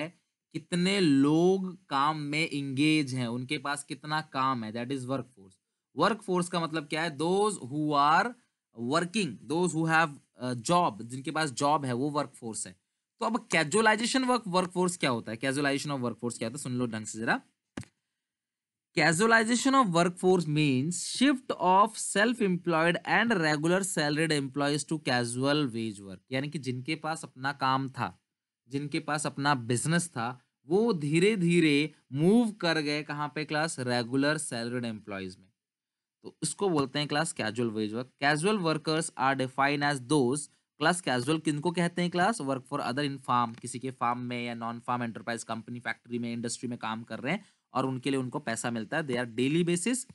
कितने लोग काम में इंगेज हैं उनके पास कितना काम है that is work force work force का मतलब क्या है those who are working those who have job जिनके पास जॉब है वो वर्क फोर्स है तो अब कैजुअलाइजेशन वर्क वर्क फोर्स क्या होता है कैजुअलाइजेशन ऑफ वर्क फोर्स क्या होता है सुन लो ढंग से जरा of work force means shift of self employed and regular salaried employees to casual wage work यानी कि जिनके पास अपना काम था जिनके पास अपना बिजनेस था वो धीरे धीरे मूव कर गए कहाँ पे क्लास रेगुलर सैलरीड एम्प्लॉयज में तो इसको बोलते हैं class casual wage work casual workers are define as those class casual किनको कहते हैं class work for other in farm किसी के फार्म में या non farm enterprise company factory में इंडस्ट्री में काम कर रहे हैं और उनके लिए उनको पैसा मिलता है दे आर डेली बेसिस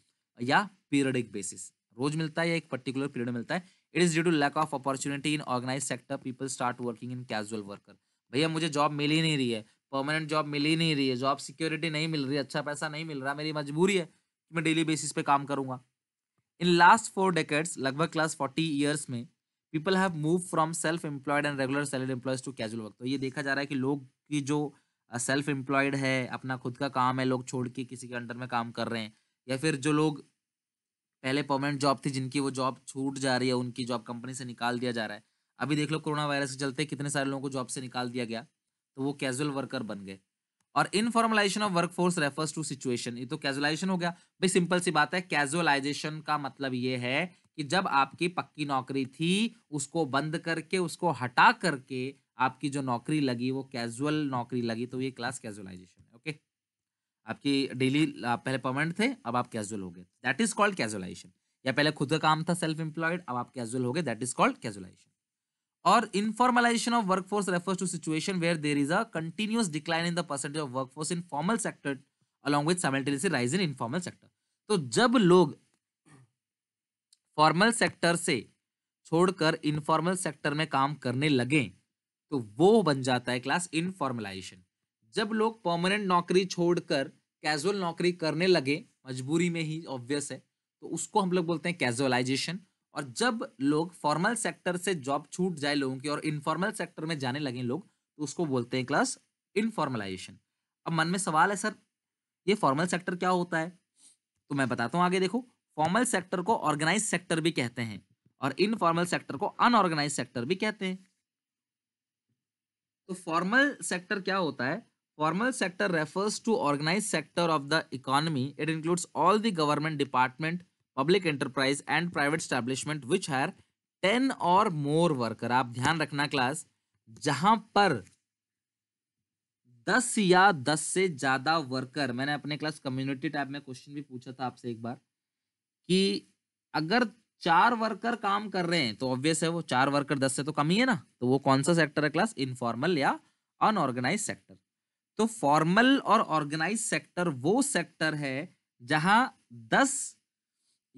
या पीरियडिक बेसिस रोज मिलता है या एक पर्टिकुलर पीरियड मिलता है it is due to lack of opportunity in organise sector people start working in casual worker भैया मुझे जॉब मिल ही नहीं रही है परमानेंट जॉब मिल ही नहीं रही है जॉब सिक्योरिटी नहीं मिल रही अच्छा पैसा नहीं मिल रहा मेरी मजबूरी है कि मैं डेली बेसिस पे काम करूंगा इन लास्ट फोर डेकेड्स लगभग क्लास फोर्टी ईयर्स में people have move from self employed and regular salary employees to casual work तो ये देखा जा रहा है कि लोग की जो सेल्फ एम्प्लॉयड है अपना खुद का काम है लोग छोड़ के किसी के अंडर में काम कर रहे हैं या फिर जो लोग पहले परमानेंट जॉब थी जिनकी वो जॉब छूट जा रही है उनकी जॉब कंपनी से निकाल दिया जा रहा है अभी देख लो कोरोना वायरस के चलते कितने सारे लोगों को जॉब से निकाल दिया गया तो वो कैजुअल वर्कर बन गए और informalisation of work force refers to situation ये तो कैजुअलाइजेशन हो गया भाई सिंपल सी बात है कैजुअलाइजेशन का मतलब ये है कि जब आपकी पक्की नौकरी थी उसको बंद करके उसको हटा करके आपकी जो नौकरी लगी वो कैजुअल नौकरी लगी तो ये क्लास कैजुअलाइजेशन है ओके आपकी डेली आप पहले परमानेंट थे अब आप कैजुअल हो गए दैट इज कॉल्ड कैजुअलाइजेशन या पहले खुद का काम था सेल्फ एम्प्लॉयड अब आप कैजुअल हो गए दैट इज कॉल्ड कैजुअलाइजेशन और informalisation of work force refers to situation where there is a continuous decline in the percentage of work force in formal sector along with simultaneously rise in informal sector तो जब लोग फॉर्मल सेक्टर से छोड़कर इनफॉर्मल सेक्टर में काम करने लगें तो वो बन जाता है क्लास इनफॉर्मलाइजेशन जब लोग परमानेंट नौकरी छोड़कर कैजुअल नौकरी करने लगे मजबूरी में ही ऑब्वियस है तो उसको हम लोग बोलते हैं कैजुअलाइजेशन और जब लोग फॉर्मल सेक्टर से जॉब छूट जाए लोगों की और इनफॉर्मल सेक्टर में जाने लगे लोग तो उसको बोलते हैं क्लास इनफॉर्मलाइजेशन अब मन में सवाल है सर ये फॉर्मल सेक्टर क्या होता है तो मैं बताता हूँ आगे देखो फॉर्मल सेक्टर को ऑर्गेनाइज सेक्टर भी कहते हैं और इनफॉर्मल सेक्टर को अनऑर्गेनाइज सेक्टर भी कहते हैं तो फॉर्मल सेक्टर क्या होता है formal sector refers to organise sector of the economy it includes all the government department public enterprise and private establishment which hire ten or more worker आप ध्यान रखना क्लास जहां पर दस या दस से ज्यादा वर्कर मैंने अपने क्लास कम्युनिटी टैब में क्वेश्चन भी पूछा था आपसे एक बार कि अगर चार वर्कर काम कर रहे हैं तो ऑब्वियस है वो चार वर्कर दस से तो कम ही है ना तो वो कौन सा सेक्टर है क्लास इनफॉर्मल या अनऑर्गेनाइज सेक्टर तो फॉर्मल और ऑर्गेनाइज सेक्टर वो सेक्टर है जहां दस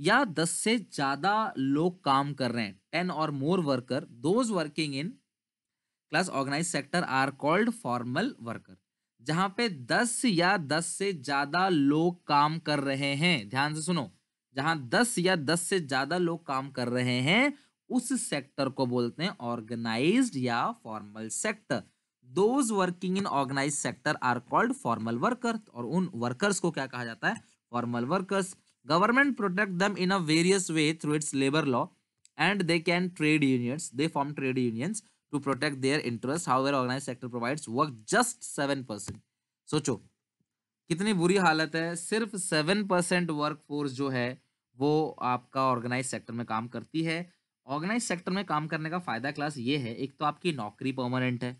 या दस से ज्यादा लोग काम कर रहे हैं ten or more worker those working in class organise sector are called formal worker जहां पे दस या दस से ज्यादा लोग काम कर रहे हैं ध्यान से सुनो जहां 10 या 10 से ज्यादा लोग काम कर रहे हैं उस सेक्टर को बोलते हैं ऑर्गेनाइज्ड या formal sector those working in organise sector are called formal worker और उन वर्कर्स को क्या कहा जाता है formal workers government protect them in a various way through its labour law and they can trade unions they form trade unions to protect their interest however organise sector provides work just seven percent सोचो कितनी बुरी हालत है सिर्फ सेवन परसेंट वर्क फोर्स जो है वो आपका ऑर्गेनाइज सेक्टर में काम करती है ऑर्गेनाइज सेक्टर में काम करने का फ़ायदा क्लास ये है एक तो आपकी नौकरी परमानेंट है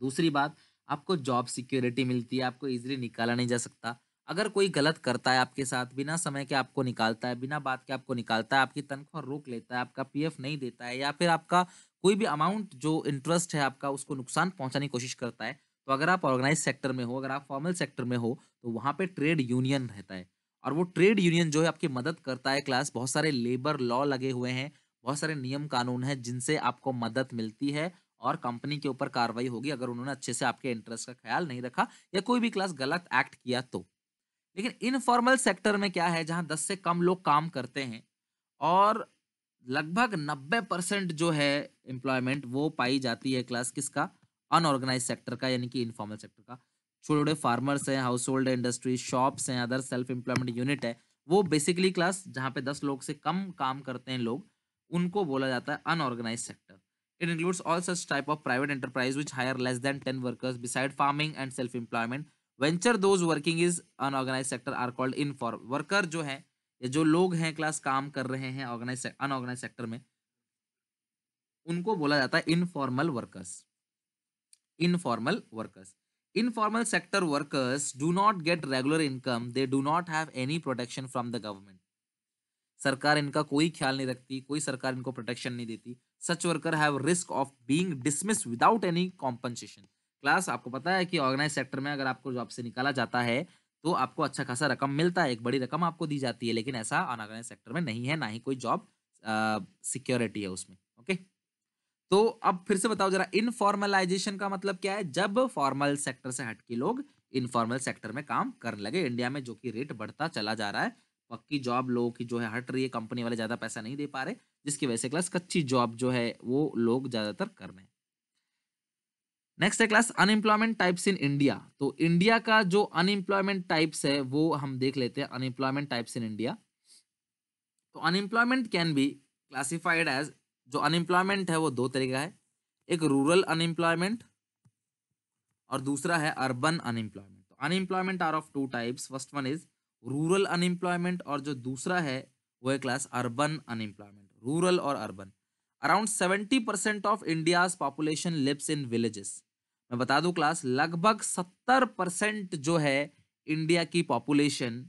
दूसरी बात आपको जॉब सिक्योरिटी मिलती है आपको ईजिली निकाला नहीं जा सकता अगर कोई गलत करता है आपके साथ बिना समय के आपको निकालता है बिना बात के आपको निकालता है आपकी तनख्वाह रोक लेता है आपका पीएफ नहीं देता है या फिर आपका कोई भी अमाउंट जो इंटरेस्ट है आपका उसको नुकसान पहुंचाने की कोशिश करता है तो अगर आप ऑर्गेनाइज सेक्टर में हो अगर आप फॉर्मल सेक्टर में हो तो वहाँ पर ट्रेड यूनियन रहता है और वो ट्रेड यूनियन जो है आपकी मदद करता है क्लास बहुत सारे लेबर लॉ लगे हुए हैं बहुत सारे नियम कानून हैं जिनसे आपको मदद मिलती है और कंपनी के ऊपर कार्रवाई होगी अगर उन्होंने अच्छे से आपके इंटरेस्ट का ख्याल नहीं रखा या कोई भी क्लास गलत एक्ट किया तो लेकिन इनफॉर्मल सेक्टर में क्या है जहां दस से कम लोग काम करते हैं और लगभग नब्बे परसेंट जो है एम्प्लॉयमेंट वो पाई जाती है क्लास किसका अनऑर्गेनाइज सेक्टर का यानी कि इनफॉर्मल सेक्टर का छोटे छोटे फार्मर्स हैं हाउस होल्ड इंडस्ट्रीज शॉप्स हैं अदर सेल्फ एम्प्लॉयमेंट यूनिट है वो बेसिकली क्लास जहाँ पे दस लोग से कम काम करते हैं लोग उनको बोला जाता है unorganise sector it includes all such type of private enterprise which hire less than ten workers beside farming and self employment venture those working is unorganise sector are called informal worker जो है या जो लोग हैं क्लास काम कर रहे हैं ऑर्गेनाइज अनऑर्गेनाइज सेक्टर में उनको बोला जाता है informal workers informal workers informal sector workers do not get regular income they do not have any protection from the government सरकार इनका कोई ख्याल नहीं रखती कोई सरकार इनको प्रोटेक्शन नहीं देती such worker have risk of being dismiss without any compensation class आपको पता है कि ऑर्गेनाइज सेक्टर में अगर आपको जॉब से निकाला जाता है तो आपको अच्छा खासा रकम मिलता है एक बड़ी रकम आपको दी जाती है लेकिन ऐसा अनऑर्गेनाइज सेक्टर में नहीं है ना ही कोई जॉब सिक्योरिटी है उसमें ओके okay? तो अब फिर से बताओ जरा इनफॉर्मलाइजेशन का मतलब क्या है जब फॉर्मल सेक्टर से हटके लोग इनफॉर्मल सेक्टर में काम करने लगे इंडिया में जो कि रेट बढ़ता चला जा रहा है पक्की जॉब लोगों की जो है हट रही है कंपनी वाले ज़्यादा पैसा नहीं दे पा रहे जिसकी वजह से क्लास कच्ची जॉब जो है वो लोग ज़्यादातर कर रहे हैं नेक्स्ट है class unemployment types in India तो इंडिया का जो अनएम्प्लॉयमेंट टाइप्स है वो हम देख लेते हैं अनएम्प्लॉयमेंट टाइप्स इन इंडिया तो unemployment can be classified as जो अनएम्प्लॉयमेंट है वो दो तरीके का है एक रूरल अनएम्प्लॉयमेंट और दूसरा है अर्बन अनएम्प्लॉयमेंट तो unemployment are of two types first one is rural unemployment और जो दूसरा है वो है क्लास अर्बन अनएम्प्लॉयमेंट रूरल और urban around seventy percent of India's population lives in villages मैं बता दूं क्लास लगभग सत्तर परसेंट जो है इंडिया की पॉपुलेशन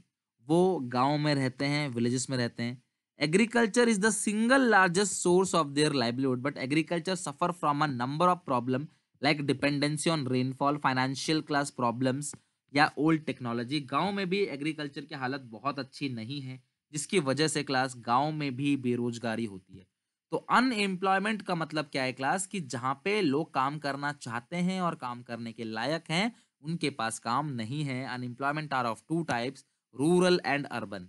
वो गांव में रहते हैं विलेजेस में रहते हैं agriculture is the single largest source of their livelihood but agriculture suffer from a number of problem like dependency on rainfall financial class problems या ओल्ड टेक्नोलॉजी गांव में भी एग्रीकल्चर की हालत बहुत अच्छी नहीं है जिसकी वजह से क्लास गांव में भी बेरोजगारी होती है तो अनएम्प्लॉयमेंट का मतलब क्या है क्लास कि जहाँ पे लोग काम करना चाहते हैं और काम करने के लायक हैं उनके पास काम नहीं है unemployment are of two types rural and urban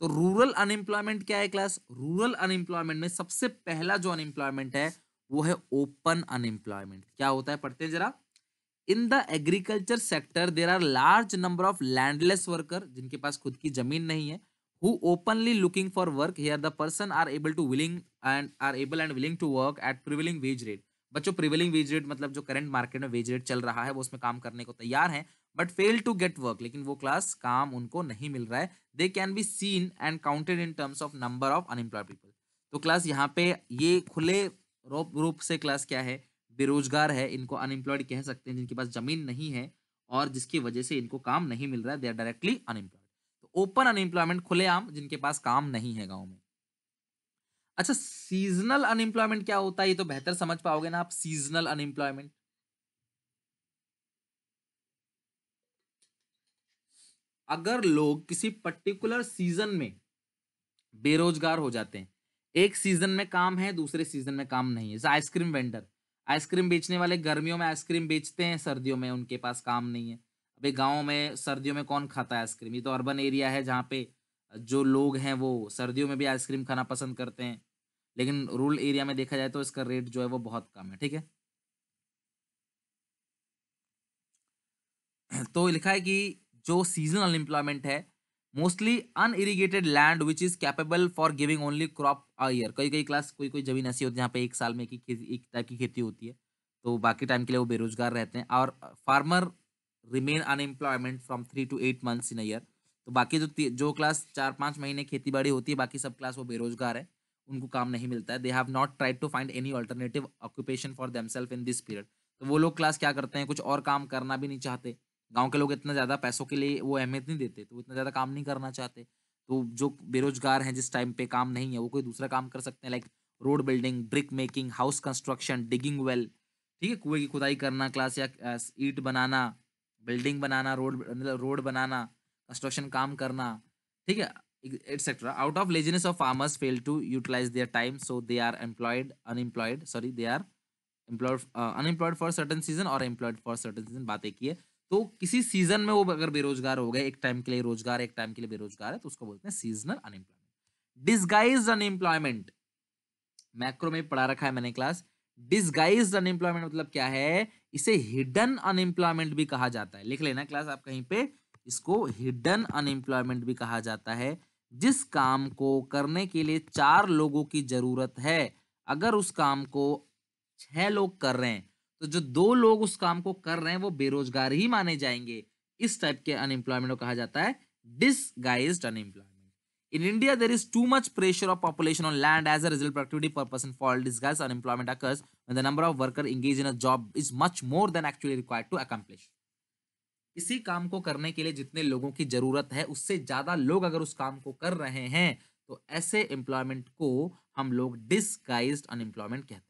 तो रूरल अनएम्प्लॉयमेंट क्या है क्लास रूरल अनएम्प्लॉयमेंट में सबसे पहला जो अनएम्प्लॉयमेंट है वो है ओपन अनएम्प्लॉयमेंट क्या होता है पढ़ते हैं जरा in the agriculture sector there are large number of landless worker जिनके पास खुद की जमीन नहीं है who openly looking for work here the person are able to willing and are able and willing to work at prevailing wage rate बच्चों प्रिविलिंग वेज रेट मतलब जो करंट मार्केट में वेज रेट चल रहा है वो उसमें काम करने को तैयार है but fail to get work लेकिन वो क्लास काम उनको नहीं मिल रहा है they can be seen and counted in terms of number of unemployed people तो क्लास यहाँ पे ये खुले रूप से क्लास क्या है बेरोजगार है इनको अनएम्प्लॉयड कह सकते हैं जिनके पास जमीन नहीं है और जिसकी वजह से इनको काम नहीं मिल रहा है दे आर डायरेक्टली अनएम्प्लॉयड तो ओपन अनएम्प्लॉयमेंट खुलेआम जिनके पास काम नहीं है गाँव में अच्छा सीजनल अनएम्प्लॉयमेंट क्या होता है ये तो बेहतर समझ पाओगे ना आप सीजनल अनएम्प्लॉयमेंट अगर लोग किसी पर्टिकुलर सीजन में बेरोजगार हो जाते हैं एक सीजन में काम है दूसरे सीजन में काम नहीं है जैसे आइसक्रीम वेंडर आइसक्रीम बेचने वाले गर्मियों में आइसक्रीम बेचते हैं सर्दियों में उनके पास काम नहीं है अभी गाँव में सर्दियों में कौन खाता है आइसक्रीम ये तो अर्बन एरिया है जहाँ पे जो लोग हैं वो सर्दियों में भी आइसक्रीम खाना पसंद करते हैं लेकिन रूरल एरिया में देखा जाए तो इसका रेट जो है वो बहुत कम है ठीक है तो लिखा है कि जो सीजनल अनएम्प्लॉयमेंट है mostly unirrigated land which is capable for giving only crop a year कई कई क्लास कोई कोई जमीन ऐसी होती है जहाँ पे एक साल में एक एक टाइप की खेती होती है तो बाकी टाइम के लिए वो बेरोजगार रहते हैं और farmer remain unemployment from three to eight months in year तो बाकी जो जो क्लास चार पाँच महीने खेती बाड़ी होती है बाकी सब क्लास वो बेरोजगार है उनको काम नहीं मिलता है they have not tried to find any alternative occupation for themselves in this period तो वो लोग क्लास क्या करते हैं कुछ और काम करना भी नहीं चाहते गाँव के लोग इतना ज़्यादा पैसों के लिए वो अहमियत नहीं देते तो इतना ज़्यादा काम नहीं करना चाहते तो जो बेरोजगार हैं जिस टाइम पे काम नहीं है वो कोई दूसरा काम कर सकते हैं like road building brick making house construction digging well ठीक है कुएं की खुदाई करना क्लास या ईट बनाना बिल्डिंग बनाना रोड रोड मतलब बनाना कंस्ट्रक्शन काम करना ठीक है etcetera out of laziness of farmers fail to utilise their time so they are employed unemployed sorry they are employed unemployed for certain season और एम्प्लॉयड फॉर सर्टन सीजन बात एक ही है तो किसी सीजन में वो अगर बेरोजगार हो गए एक टाइम के लिए रोजगार एक टाइम के लिए बेरोजगार है तो उसको बोलते हैं seasonal unemployment disguise unemployment macro में पढ़ा रखा है मैंने क्लास डिस्गाइज अनएम्प्लॉयमेंट मतलब क्या है इसे हिडन अनएम्प्लॉयमेंट भी कहा जाता है लिख लेना क्लास आप कहीं पे इसको हिडन अनएम्प्लॉयमेंट भी कहा जाता है जिस काम को करने के लिए चार लोगों की जरूरत है अगर उस काम को छह लोग कर रहे हैं तो जो दो लोग उस काम को कर रहे हैं वो बेरोजगार ही माने जाएंगे इस टाइप के अनएम्प्लॉयमेंट को कहा जाता है disguised unemployment In India, there is too much pressure of population on land. As a result, productivity per person falls. Disguise unemployment occurs when the number of workers engaged in a job is much more than actually required to accomplish. किसी काम को करने के लिए जितने लोगों की जरूरत है उससे ज्यादा लोग अगर उस काम को कर रहे हैं तो ऐसे एम्प्लॉयमेंट को हम लोग डिसगाइज्ड अनएम्प्लॉयमेंट कहते हैं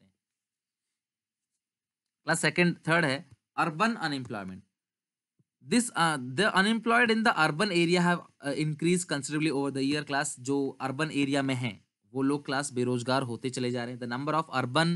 प्लस सेकेंड थर्ड है urban unemployment this the unemployed in the urban area have increase considerably over the year class जो अर्बन एरिया में है वो लोग क्लास बेरोजगार होते चले जा रहे हैं the number of urban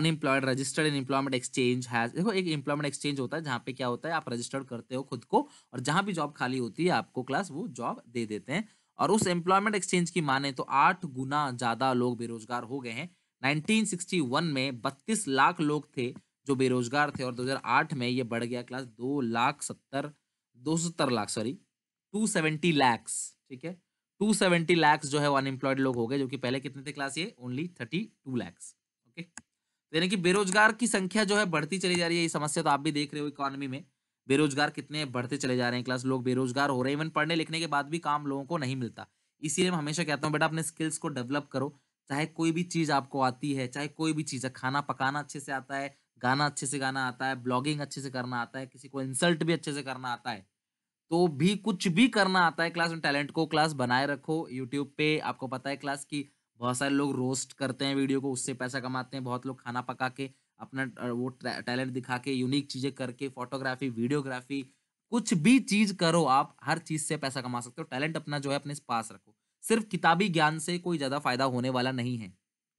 unemployed registered in employment exchange has देखो एक एम्प्लॉयमेंट एक्सचेंज होता है जहाँ पे क्या होता है आप रजिस्टर्ड करते हो खुद को और जहाँ भी जॉब खाली होती है आपको क्लास वो जॉब दे देते हैं और उस एम्प्लॉयमेंट एक्सचेंज की माने तो आठ गुना ज़्यादा लोग बेरोजगार हो गए हैं 1961 में 32 लाख लोग थे जो बेरोजगार थे और 2008 में ये बढ़ गया क्लास दो लाख सत्तर दो सत्तर lakh sorry two seventy lakhs ठीक है टू सेवेंटी लैक्स जो है वो अनएम्प्लॉयड लोग हो गए जो कि पहले कितने थे क्लास ये only thirty two lakhs okay तो यानी कि बेरोजगार की संख्या जो है बढ़ती चली जा रही है ये समस्या तो आप भी देख रहे हो इकोनॉमी में बेरोजगार कितने बढ़ते चले जा रहे हैं क्लास लोग बेरोजगार हो रहे हैं इवन पढ़ने लिखने के बाद भी काम लोगों को नहीं मिलता इसीलिए मैं हमेशा कहता हूँ बेटा अपने स्किल्स को डेवलप करो चाहे कोई भी चीज़ आपको आती है चाहे कोई भी चीज़ है खाना पकाना अच्छे से आता है गाना अच्छे से गाना आता है ब्लॉगिंग अच्छे से करना आता है किसी को इंसल्ट भी अच्छे से करना आता है तो भी कुछ भी करना आता है क्लास में टैलेंट को क्लास बनाए रखो यूट्यूब पे आपको पता है क्लास की बहुत सारे लोग रोस्ट करते हैं वीडियो को उससे पैसा कमाते हैं बहुत लोग खाना पका के अपना वो टैलेंट दिखा के यूनिक चीज़ें करके फोटोग्राफी वीडियोग्राफी कुछ भी चीज़ करो आप हर चीज़ से पैसा कमा सकते हो टैलेंट अपना जो है अपने पास रखो सिर्फ किताबी ज्ञान से कोई ज़्यादा फायदा होने वाला नहीं है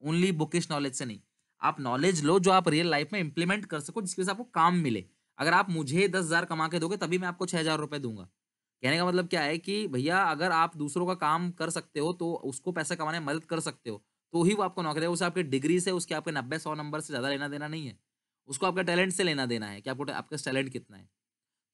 ओनली बुकिश नॉलेज से नहीं आप नॉलेज लो जो आप रियल लाइफ में इंप्लीमेंट कर सको जिसकी वजह से आपको काम मिले अगर आप मुझे दस हज़ार कमा के दोगे तभी मैं आपको छः हज़ार रुपये दूंगा कहने का मतलब क्या है कि भैया अगर आप दूसरों का काम कर सकते हो तो उसको पैसा कमाने में मदद कर सकते हो तो ही वो आपको नौकरी देगा उसे आपके डिग्री से उसके आपके नब्बे सौ नंबर से ज़्यादा लेना देना नहीं है उसको आपका टैलेंट से लेना देना है कि आपको आपका टैलेंट कितना है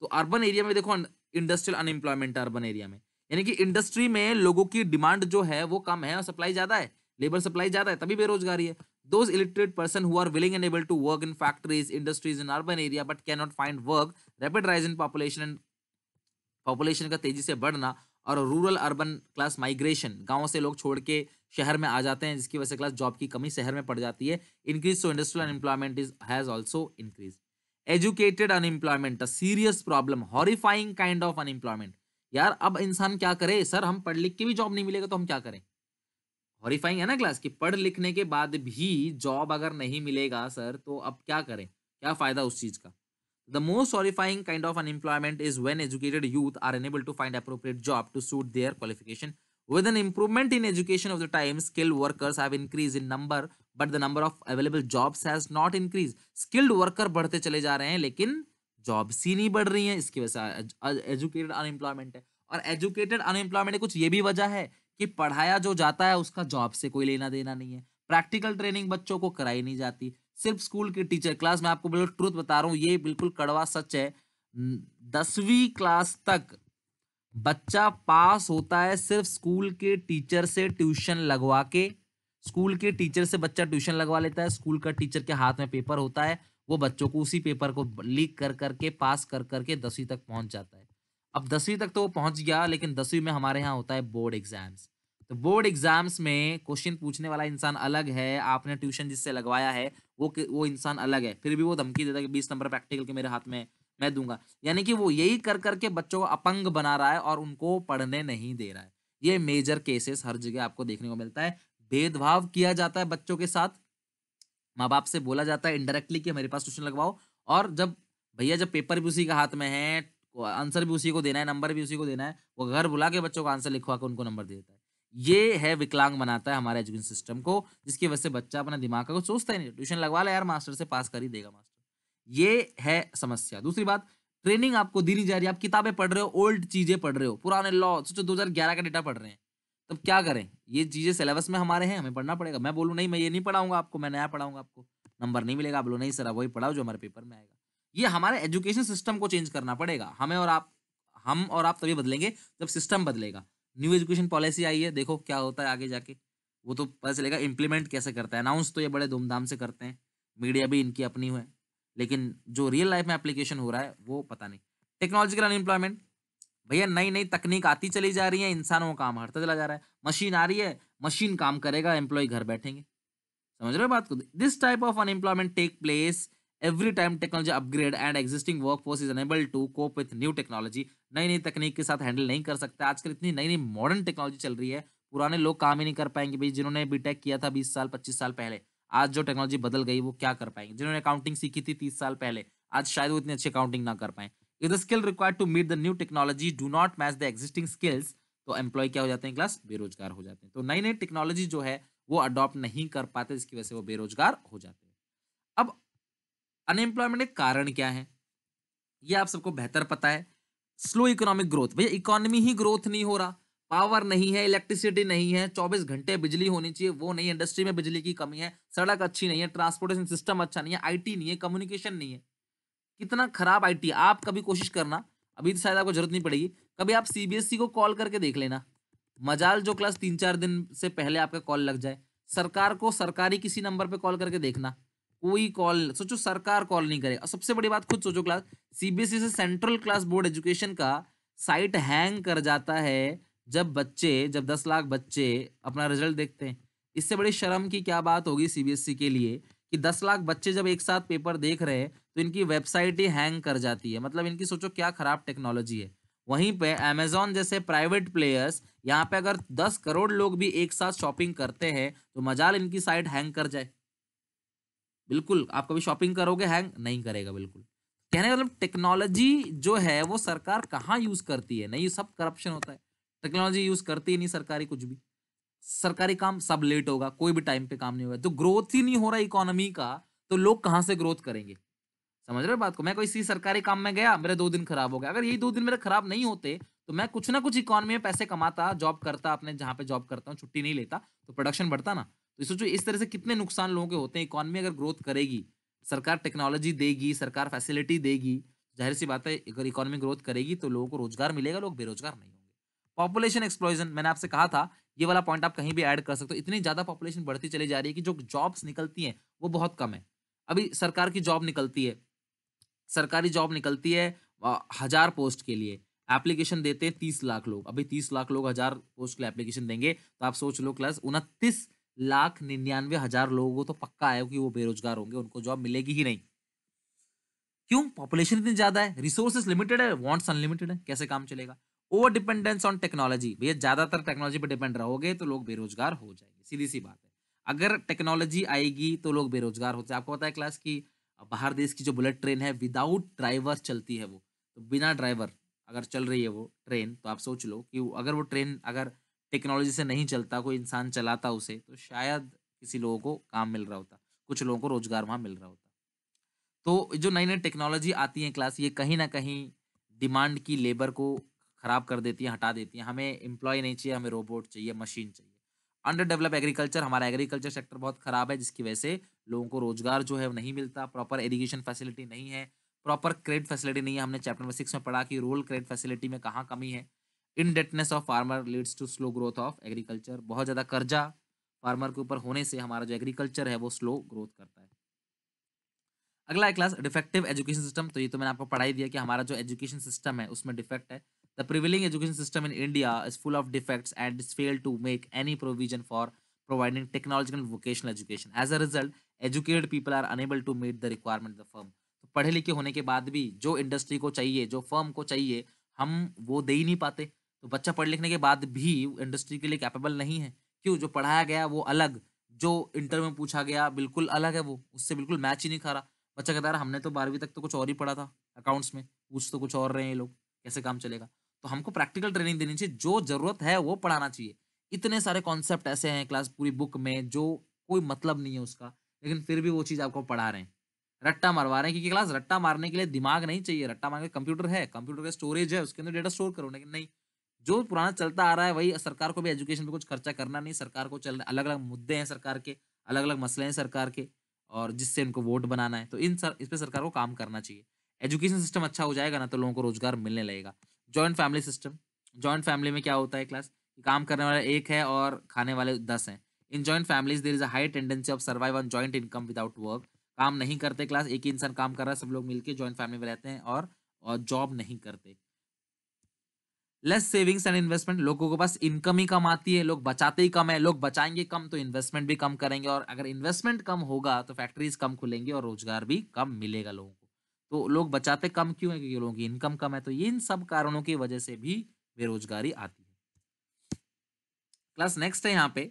तो अर्बन एरिया में देखो इंडस्ट्रियल अनएम्प्लॉयमेंट है अर्बन एरिया में यानी कि इंडस्ट्री में लोगों की डिमांड जो है वो कम है और सप्लाई ज़्यादा है लेबर सप्लाई ज़्यादा है तभी बेरोजगारी है those illiterate person who are willing and able to work in factories industries in urban area but cannot find work rapid rise in population and population का तेजी से बढ़ना और रूरल अर्बन क्लास माइग्रेशन गांव से लोग छोड़ के शहर में आ जाते हैं जिसकी वजह से क्लास जॉब की कमी शहर में पड़ जाती है increase so industrial unemployment is has also increase educated unemployment a serious problem horrifying kind of unemployment यार अब इंसान क्या करे सर हम पढ़ लिख के भी जॉब नहीं मिलेगा तो हम क्या करें हॉरीफाइंग है ना क्लास कि पढ़ लिखने के बाद भी जॉब अगर नहीं मिलेगा सर तो अब क्या करें क्या फ़ायदा उस चीज़ का the most horrifying kind of unemployment is when educated youth are enable to find appropriate job to suit their qualification with an improvement in education of the time skilled workers have increase in number but the number of available jobs has not increase skilled worker बढ़ते चले जा रहे हैं लेकिन जॉब्स ही नहीं बढ़ रही हैं इसकी वजह से एजुकेटेड अनएम्प्लॉयमेंट है और एजुकेटेड अनएम्प्लॉयमेंट कुछ ये भी वजह है कि पढ़ाया जो जाता है उसका जॉब से कोई लेना देना नहीं है प्रैक्टिकल ट्रेनिंग बच्चों को कराई नहीं जाती सिर्फ स्कूल के टीचर क्लास में आपको बिल्कुल ट्रूथ बता रहा हूँ ये बिल्कुल कड़वा सच है दसवीं क्लास तक बच्चा पास होता है सिर्फ स्कूल के टीचर से ट्यूशन लगवा के स्कूल के टीचर से बच्चा ट्यूशन लगवा लेता है स्कूल का टीचर के हाथ में पेपर होता है वो बच्चों को उसी पेपर को लीक कर करके पास कर करके दसवीं तक पहुंच जाता है अब दसवीं तक तो वो पहुंच गया लेकिन दसवीं में हमारे यहाँ होता है बोर्ड एग्जाम्स तो बोर्ड एग्जाम्स में क्वेश्चन पूछने वाला इंसान अलग है आपने ट्यूशन जिससे लगवाया है वो वो इंसान अलग है फिर भी वो धमकी देता है कि बीस नंबर प्रैक्टिकल के मेरे हाथ में मैं दूंगा यानी कि वो यही कर करके बच्चों को अपंग बना रहा है और उनको पढ़ने नहीं दे रहा है ये मेजर केसेस हर जगह आपको देखने को मिलता है भेदभाव किया जाता है बच्चों के साथ माँ बाप से बोला जाता है इनडायरेक्टली कि हमारे पास ट्यूशन लगवाओ और जब भैया जब पेपर भी उसी के हाथ में है आंसर भी उसी को देना है नंबर भी उसी को देना है वो घर बुला के बच्चों को आंसर लिखवा के उनको नंबर दे देता है ये है विकलांग बनाता है हमारे एजुकेशन सिस्टम को जिसकी वजह से बच्चा अपना दिमाग का कुछ सोचता ही नहीं ट्यूशन लगवा ला यार मास्टर से पास कर ही देगा मास्टर ये है समस्या दूसरी बात ट्रेनिंग आपको दी नहीं जा रही आप किताबें पढ़ रहे हो ओल्ड चीज़ें पढ़ रहे हो पुराने लॉ सोचो दो का डेटा पढ़ रहे हैं तब क्या करें ये चीज़ें सिलेबस में हमारे हैं हमें पढ़ना पड़ेगा मैं बोलूँ नहीं मैं ये नहीं पढ़ाऊंगा आपको मैं नया पढ़ाऊंगा आपको नंबर नहीं मिलेगा आप बोलो नहीं सर वही पढ़ाओ जो हमारे पेपर में आएगा ये हमारे एजुकेशन सिस्टम को चेंज करना पड़ेगा हमें और आप हम और आप तभी बदलेंगे जब सिस्टम बदलेगा न्यू एजुकेशन पॉलिसी आई है देखो क्या होता है आगे जाके वो तो पता चलेगा इम्प्लीमेंट कैसे करता है अनाउंस तो ये बड़े धूमधाम से करते हैं मीडिया भी इनकी अपनी है लेकिन जो रियल लाइफ में एप्लीकेशन हो रहा है वो पता नहीं टेक्नोलॉजिकल अनएम्प्लॉयमेंट भैया नई नई तकनीक आती चली जा रही है इंसानों का काम हटता चला जा रहा है मशीन आ रही है मशीन काम करेगा एम्प्लॉय घर बैठेंगे समझ रहे हो बात को this type of unemployment take place time technology upgrade and and work force is unable to cope with new technology नई नई तकनीक के साथ हैंडल नहीं कर सकते आजकल इतनी नई नई मॉडर्न टेक्नोलॉजी चल रही है पुराने लोग काम ही नहीं कर पाएंगे भाई जिन्होंने बीटेक किया था बीस साल पच्चीस साल पहले आज जो टेक्नोलॉजी बदल गई वो क्या कर पाएंगे जिन्होंने अकाउंटिंग सीखी थी तीस साल पहले आज शायद वो इतनी अच्छी अकाउंटिंग ना कर पाए if the skill required to meet the new technology do not match the existing skills तो एम्प्लॉय क्या हो जाते हैं क्लास बेरोजगार हो जाते हैं तो नई नई टेक्नोलॉजी जो है वो अडॉप्ट नहीं कर पाते जिसकी वजह से वो बेरोजगार हो जाते हैं अब अनएम्प्लॉयमेंट के कारण क्या है ये आप सबको बेहतर पता है स्लो इकोनॉमिक ग्रोथ भैया इकोनॉमी ही ग्रोथ नहीं हो रहा पावर नहीं है इलेक्ट्रिसिटी नहीं है चौबीस घंटे बिजली होनी चाहिए वो नहीं इंडस्ट्री में बिजली की कमी है सड़क अच्छी नहीं है ट्रांसपोर्टेशन सिस्टम अच्छा नहीं है आईटी नहीं है कम्युनिकेशन नहीं है कितना खराब आईटी आप कभी कोशिश करना अभी तो शायद आपको जरूरत नहीं पड़ेगी कभी आप सीबीएसई e को कॉल करके देख लेना मजाल जो क्लास तीन चार दिन से पहले आपका कॉल लग जाए सरकार को सरकारी किसी नंबर पर कॉल करके देखना कोई कॉल सोचो सरकार कॉल नहीं करेगा सबसे बड़ी बात खुद सोचो क्लास सीबीएसई e से सेंट्रल क्लास बोर्ड एजुकेशन का साइट हैंग कर जाता है जब बच्चे जब दस लाख बच्चे अपना रिजल्ट देखते हैं इससे बड़ी शर्म की क्या बात होगी सीबीएसई e के लिए कि दस लाख बच्चे जब एक साथ पेपर देख रहे हैं तो इनकी वेबसाइट ही हैंग कर जाती है मतलब इनकी सोचो क्या खराब टेक्नोलॉजी है वहीं पे अमेजोन जैसे प्राइवेट प्लेयर्स यहाँ पे अगर दस करोड़ लोग भी एक साथ शॉपिंग करते हैं तो मजाल इनकी साइट हैंग कर जाए बिल्कुल आप कभी शॉपिंग करोगे हैंग नहीं करेगा बिल्कुल कहने का मतलब टेक्नोलॉजी जो है वो सरकार कहाँ यूज करती है नहीं सब करप्शन होता है टेक्नोलॉजी यूज करती ही नहीं सरकारी कुछ भी सरकारी काम सब लेट होगा कोई भी टाइम पे काम नहीं होगा तो ग्रोथ ही नहीं हो रहा इकोनॉमी का तो लोग कहाँ से ग्रोथ करेंगे समझ रहे हो बात को मैं कोई किसी सरकारी काम में गया मेरे दो दिन खराब हो गया अगर यही दो दिन मेरे खराब नहीं होते तो मैं कुछ ना कुछ इकोनॉमी में पैसे कमाता जॉब करता अपने जहाँ पे जॉब करता हूँ छुट्टी नहीं लेता तो प्रोडक्शन बढ़ता ना तो सोचो इस तरह से कितने नुकसान लोगों के होते हैं इकॉनमी अगर ग्रोथ करेगी सरकार टेक्नोलॉजी देगी सरकार फैसिलिटी देगी जाहिर सी बात है अगर इकोनॉमी ग्रोथ करेगी तो लोगों को रोजगार मिलेगा लोग बेरोजगार नहीं होंगे पॉपुलेशन एक्सप्लोजन मैंने आपसे कहा था ये वाला पॉइंट आप कहीं भी ऐड कर सकते हो इतनी ज़्यादा पॉपुलेशन बढ़ती चली जा रही है कि जो जॉब्स निकलती हैं वो बहुत कम है अभी सरकार की जॉब निकलती है सरकारी जॉब निकलती है हज़ार पोस्ट के लिए एप्लीकेशन देते हैं तीस लाख लोग अभी तीस लाख लोग हज़ार पोस्ट के लिए एप्लीकेशन देंगे तो आप सोच लो क्लास उनतीस लाख निन्यानवे हजार लोगों को तो पक्का है कि वो बेरोजगार होंगे उनको जॉब मिलेगी ही नहीं क्यों पॉपुलेशन इतनी ज्यादा है रिसोर्सेज लिमिटेड है वॉन्ट्स अनलिमिटेड है कैसे काम चलेगा ओवर डिपेंडेंस ऑन टेक्नोलॉजी भैया ज्यादातर टेक्नोलॉजी पर डिपेंड रहोगे तो लोग बेरोजगार हो जाएंगे सीधी सी बात है अगर टेक्नोलॉजी आएगी तो लोग बेरोजगार होते हैं आपको पता है क्लास की बाहर देश की जो बुलेट ट्रेन है विदाउट ड्राइवर चलती है वो तो बिना ड्राइवर अगर चल रही है वो ट्रेन तो आप सोच लो कि अगर वो ट्रेन अगर टेक्नोलॉजी से नहीं चलता कोई इंसान चलाता उसे तो शायद किसी लोगों को काम मिल रहा होता कुछ लोगों को रोजगार वहाँ मिल रहा होता तो जो नई नई टेक्नोलॉजी आती है क्लास ये कहीं ना कहीं डिमांड की लेबर को ख़राब कर देती है हटा देती है हमें एम्प्लॉय नहीं चाहिए हमें रोबोट चाहिए मशीन चाहिए अंडर डेवलप एग्रीकल्चर हमारा एग्रीकल्चर सेक्टर बहुत ख़राब है जिसकी वजह से लोगों को रोजगार जो है नहीं मिलता प्रॉपर एजुकेशन फैसिलिटी नहीं है प्रॉपर क्रेडिट फैसिलिटी नहीं है हमने चैप्टर नंबर सिक्स में पढ़ा कि रूरल क्रेडिट फैसिलिटी में कहाँ कमी है indebtedness of farmer leads to slow growth of agriculture बहुत ज़्यादा कर्जा फार्मर के ऊपर होने से हमारा जो एग्रीकल्चर है वो स्लो ग्रोथ करता है अगला है क्लास डिफेक्टिव एजुकेशन सिस्टम तो ये तो मैंने आपको पढ़ाई दिया कि हमारा जो एजुकेशन सिस्टम है उसमें डिफेक्ट है the prevailing education system in India is full of defects and is fail to make any provision for providing technological vocational education as a result educated people are unable to to the requirement requirement firm तो पढ़े लिखे होने के बाद भी जो इंडस्ट्री को चाहिए जो फर्म को चाहिए हम वो दे ही नहीं पाते तो बच्चा पढ़ लिखने के बाद भी इंडस्ट्री के लिए कैपेबल नहीं है क्यों जो पढ़ाया गया वो अलग जो इंटरव्यू में पूछा गया बिल्कुल अलग है वो उससे बिल्कुल मैच ही नहीं खा रहा बच्चा कहता है हमने तो बारहवीं तक तो कुछ और ही पढ़ा था अकाउंट्स में पूछ तो कुछ और रहे हैं लोग कैसे काम चलेगा तो हमको प्रैक्टिकल ट्रेनिंग देनी चाहिए जो जरूरत है वो पढ़ाना चाहिए इतने सारे कॉन्सेप्ट ऐसे हैं क्लास पूरी बुक में जो कोई मतलब नहीं है उसका लेकिन फिर भी वो चीज़ आपको पढ़ा रहे हैं रट्टा मरवा रहे हैं क्योंकि क्लास रट्टा मारने के लिए दिमाग नहीं चाहिए रट्टा मारने कंप्यूटर है कंप्यूटर का स्टोरेज है उसके अंदर डेटा स्टोर करो लेकिन नहीं जो पुराना चलता आ रहा है वही सरकार को भी एजुकेशन पे कुछ खर्चा करना नहीं सरकार को चल अलग अलग मुद्दे हैं सरकार के अलग अलग मसले हैं सरकार के और जिससे उनको वोट बनाना है तो इन सर इस पर सरकार को काम करना चाहिए एजुकेशन सिस्टम अच्छा हो जाएगा ना तो लोगों को रोजगार मिलने लगेगा joint family system joint family में क्या होता है क्लास काम करने वाला एक है और खाने वाले दस हैं in joint families there is a high tendency of survive on joint income without work काम नहीं करते क्लास एक ही इंसान काम कर रहा है सब लोग मिलकर जॉइंट फैमिली में रहते हैं और जॉब नहीं करते लेस सेविंग्स एंड इन्वेस्टमेंट लोगों के पास इनकम ही कम आती है लोग बचाते ही कम है लोग बचाएंगे कम तो इन्वेस्टमेंट भी कम करेंगे और अगर इन्वेस्टमेंट कम होगा तो फैक्ट्रीज कम खुलेंगे और रोजगार भी कम मिलेगा लोगों को तो लोग बचाते कम क्यों है क्योंकि लोगों की इनकम कम है तो इन सब कारणों की वजह से भी बेरोजगारी आती है क्लास नेक्स्ट है यहाँ पे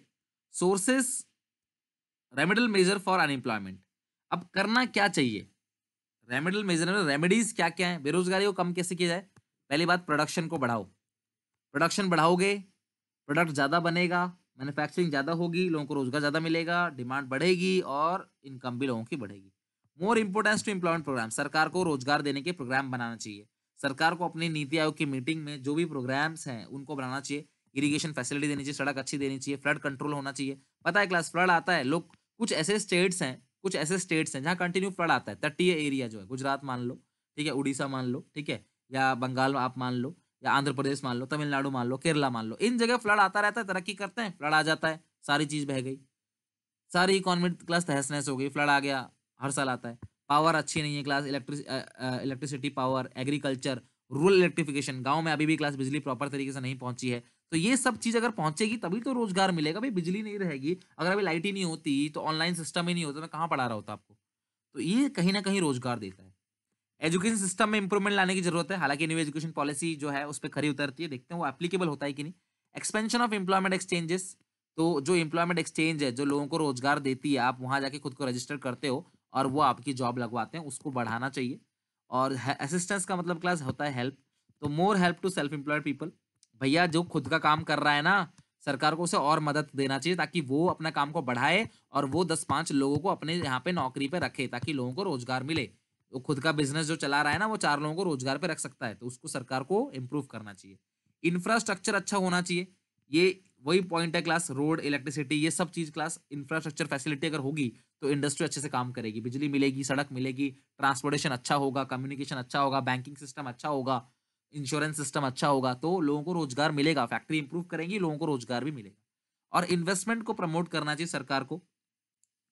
sources remedial measure for unemployment अब करना क्या चाहिए रेमेडल मेजर रेमेडीज क्या क्या है बेरोजगारी को कम कैसे किया जाए पहली बात प्रोडक्शन को बढ़ाओ प्रोडक्शन बढ़ाओगे प्रोडक्ट ज़्यादा बनेगा मैन्युफैक्चरिंग ज़्यादा होगी लोगों को रोज़गार ज़्यादा मिलेगा डिमांड बढ़ेगी और इनकम भी लोगों की बढ़ेगी more importance to employment program सरकार को रोजगार देने के प्रोग्राम बनाना चाहिए सरकार को अपनी नीति आयोग की मीटिंग में जो भी प्रोग्राम्स हैं उनको बनाना चाहिए इरिगेशन फैसिलिटी देनी चाहिए सड़क अच्छी देनी चाहिए फ्लड कंट्रोल होना चाहिए पता है क्लास फ्लड आता है लोग कुछ ऐसे स्टेट्स हैं कुछ ऐसे स्टेट्स हैं जहाँ कंटिन्यू फ्लड आता है तटीय एरिया जो है गुजरात मान लो ठीक है उड़ीसा मान लो ठीक है या बंगाल आप मान लो या आंध्र प्रदेश मान लो तमिलनाडु मान लो केरला मान लो इन जगह फ्लड आता रहता है तरक्की करते हैं फ्लड आ जाता है सारी चीज़ बह गई सारी इकोनॉमी क्लास तहस नहस हो गई फ्लड आ गया हर साल आता है पावर अच्छी नहीं है class electric electricity power agriculture rural electrification गांव में अभी भी क्लास बिजली प्रॉपर तरीके से नहीं पहुंची है तो ये सब चीज़ अगर पहुंचेगी तभी तो रोजगार मिलेगा भाई बिजली नहीं रहेगी अगर अभी लाइट ही नहीं होती तो ऑनलाइन सिस्टम ही नहीं होता तो मैं कहाँ पढ़ा रहा होता आपको तो ये कहीं ना कहीं रोजगार देता है एजुकेशन सिस्टम में इंप्रूवमेंट लाने की जरूरत है हालांकि न्यू एजुकेशन पॉलिसी जो है उस पर खरी उतरती है देखते हैं वो एप्लीकेबल होता है कि नहीं एक्सपेंशन ऑफ एम्प्लॉयमेंट एक्सचेंजेस तो जो एम्प्लॉयमेंट एक्सचेंज है जो लोगों को रोजगार देती है आप वहाँ जाके खुद को रजिस्टर करते हो और वो आपकी जॉब लगवाते हैं उसको बढ़ाना चाहिए और असिस्टेंस का मतलब क्लास होता है हेल्प तो more help to self employed people भैया जो खुद का काम कर रहा है ना सरकार को उसे और मदद देना चाहिए ताकि वो अपना काम को बढ़ाए और वो दस पाँच लोगों को अपने यहाँ पे नौकरी पे रखे ताकि लोगों को रोजगार मिले वो खुद का बिजनेस जो चला रहा है ना वो चार लोगों को रोजगार पे रख सकता है तो उसको सरकार को इम्प्रूव करना चाहिए इंफ्रास्ट्रक्चर अच्छा होना चाहिए ये वही पॉइंट है क्लास रोड इलेक्ट्रिसिटी ये सब चीज़ क्लास इंफ्रास्ट्रक्चर फैसिलिटी अगर होगी तो इंडस्ट्री अच्छे से काम करेगी बिजली मिलेगी सड़क मिलेगी ट्रांसपोर्टेशन अच्छा होगा कम्युनिकेशन अच्छा होगा बैंकिंग सिस्टम अच्छा होगा इंश्योरेंस सिस्टम अच्छा होगा तो लोगों को रोजगार मिलेगा फैक्ट्री इंप्रूव करेंगी लोगों को रोजगार भी मिलेगा और इन्वेस्टमेंट को प्रमोट करना चाहिए सरकार को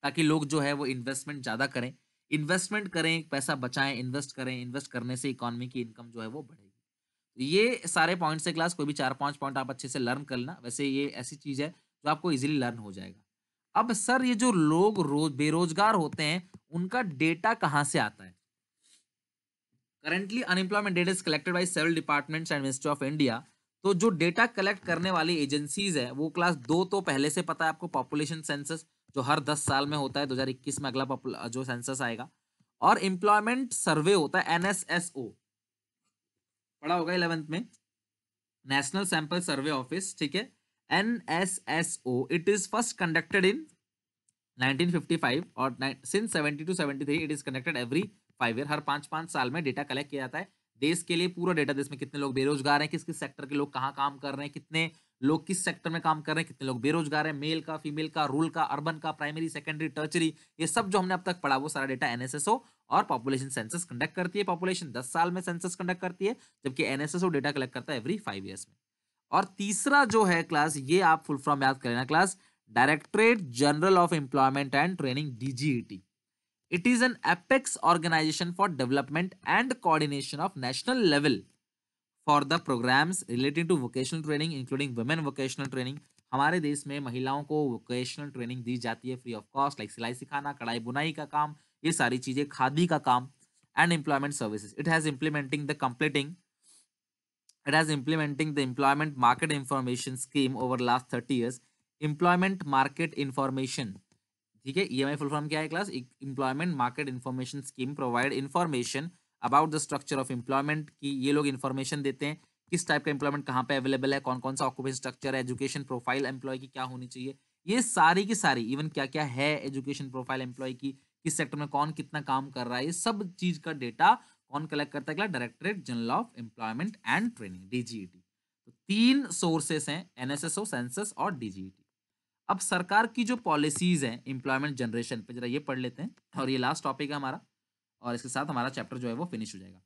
ताकि लोग जो है वो इन्वेस्टमेंट ज़्यादा करें इन्वेस्टमेंट करें पैसा बचाएं इन्वेस्ट करें इन्वेस्ट करने से इकोनॉमी की इनकम जो है वो बढ़ेगी ये सारे पॉइंट्स है क्लास कोई भी चार पांच पॉइंट आप अच्छे से लर्न कर लेना वैसे ये ऐसी चीज़ है जो आपको इजीली लर्न हो जाएगा अब सर ये जो लोग रोज बेरोजगार होते हैं उनका डेटा कहाँ से आता है currently unemployment data is collected by several departments and ministry of India तो जो डेटा कलेक्ट करने वाली एजेंसीज है वो क्लास दो तो पहले से पता है आपको पॉपुलेशन सेंसस जो हर दस साल में होता है 2021 में अगला जो सेंसस आएगा और एम्प्लॉयमेंट सर्वे होता है एनएसएसओ पढ़ा होगा इलेवेंथ में नेशनल सैंपल सर्वे ऑफिस ठीक है NSSO it is first conducted in 1955 और since 70 to 73 it is conducted every five year हर पांच पांच साल में डेटा कलेक्ट किया जाता है देश के लिए पूरा डेटा देश में कितने लोग बेरोजगार हैं किस किस सेक्टर के लोग कहाँ काम कर रहे हैं कितने लोग किस सेक्टर में काम कर रहे हैं कितने लोग बेरोजगार है मेल का फीमेल का रूल का अर्बन का प्राइमरी सेकेंडरी टर्चरी ये सब जो हमने अब तक पढ़ा वो सारा डेटा एनएसएसओ और पॉपुलेशन सेंसस कंडक्ट करती है पॉपुलेशन दस साल में सेंसस कंडक्ट करती है जबकि एनएसएसओ डेटा कलेक्ट करता है एवरी फाइव ईयर्स में और तीसरा जो है क्लास ये आप फुल फॉर्म याद कर लेना class directorate general of employment and training DGET it is an apex organization for development and coordination of national level for the programs related to vocational training including women vocational training हमारे देश में महिलाओं को वोकेशनल ट्रेनिंग दी जाती है फ्री ऑफ कॉस्ट लाइक सिलाई सिखाना कढ़ाई बुनाई का काम ये सारी चीज़ें खादी का काम and employment services it has implementing the completing it has implementing the employment market information scheme over last thirty years employment market information ठीक है E M I full form क्या है class employment market information scheme provide information about the structure of employment कि ये लोग इन्फॉर्मेशन देते हैं किस टाइप का एम्प्लॉयमेंट कहाँ पे अवेलेबल है कौन कौन सा ऑक्यूपेशन स्ट्रक्चर है एजुकेशन प्रोफाइल एम्प्लॉय की क्या होनी चाहिए ये सारी की सारी इवन क्या क्या है एजुकेशन प्रोफाइल एम्प्लॉय की किस सेक्टर में कौन कितना काम कर रहा है ये सब चीज का डेटा कौन कलेक्ट करता है directorate general of employment and training DGET तो तीन सोर्सेस हैं एनएसएसओ सेंसस और डीजीईटी e अब सरकार की जो पॉलिसीज हैं एम्प्लॉयमेंट जनरेशन पे जरा ये पढ़ लेते हैं और ये लास्ट टॉपिक है हमारा और इसके साथ हमारा चैप्टर जो है वो फिनिश हो जाएगा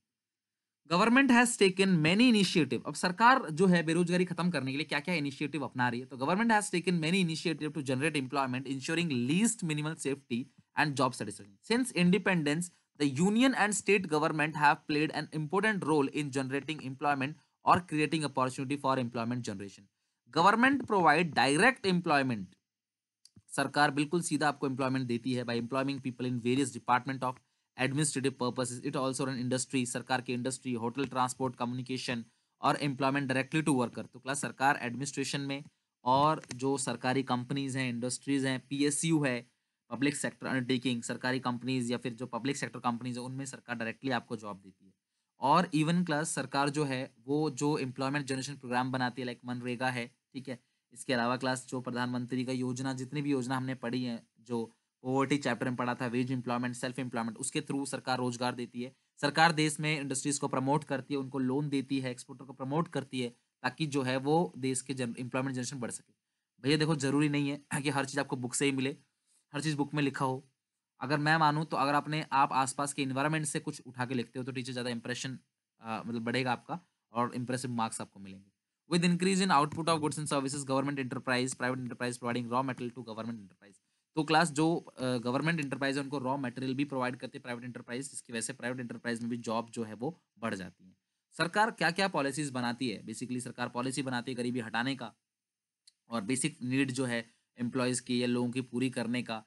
government has taken many initiative अब सरकार जो है बेरोजगारी खत्म करने के लिए क्या क्या इनिशिएटिव अपना रही है तो government has taken many initiative to generate employment ensuring least minimal safety and job satisfaction since independence the union and state government have played an important role in generating employment और creating opportunity for employment generation government provide direct employment सरकार बिल्कुल सीधा आपको एम्प्लॉयमेंट देती है by employing people in various department of administrative purposes it also run industry सरकार की इंडस्ट्री होटल ट्रांसपोर्ट कम्युनिकेशन और एम्प्लॉयमेंट डायरेक्टली टू वर्कर तो क्लास सरकार एडमिनिस्ट्रेशन में और जो सरकारी कंपनीज हैं इंडस्ट्रीज हैं यू है पब्लिक सेक्टर अंडरटेकिंग सरकारी कंपनीज या फिर जो पब्लिक सेक्टर कंपनीज है उनमें सरकार डायरेक्टली आपको जॉब देती है और इवन क्लास सरकार जो है वो जो एम्प्लॉयमेंट जनरेशन प्रोग्राम बनाती है लाइक मनरेगा है ठीक है इसके अलावा क्लास जो प्रधानमंत्री का योजना जितनी भी योजना हमने पढ़ी है जो ओवरटी चैप्टर में पढ़ा था वेज इंप्लॉयमेंट सेल्फ एम्प्लॉयमेंट उसके थ्रू सरकार रोजगार देती है सरकार देश में इंडस्ट्रीज को प्रमोट करती है उनको लोन देती है एक्सपोर्टर को प्रमोट करती है ताकि जो है वो देश के जन एम्प्लॉयमेंट जनरेशन बढ़ सके भैया देखो जरूरी नहीं है कि हर चीज़ आपको बुक से ही मिले हर चीज़ बुक में लिखा हो अगर मैं मानूँ तो अगर आपने आप आसपास के इन्वायरमेंट से कुछ उठा के लिखते हो तो टीचर ज़्यादा इंप्रेशन मतलब बढ़ेगा आपका और इंप्रेसिव मार्क्स आपको मिलेंगे with increase in output of goods and services government enterprise private enterprise providing raw material to government enterprise तो क्लास जो गवर्नमेंट इंटरप्राइज है उनको रॉ मटेरियल भी प्रोवाइड करते हैं प्राइवेट इंटरप्राइज जिसकी वजह से प्राइवेट इंटरप्राइज में भी जॉब जो है वो बढ़ जाती है सरकार क्या क्या पॉलिसीज बनाती है बेसिकली सरकार पॉलिसी बनाती है गरीबी हटाने का और बेसिक नीड जो है एम्प्लॉयज़ की या लोगों की पूरी करने का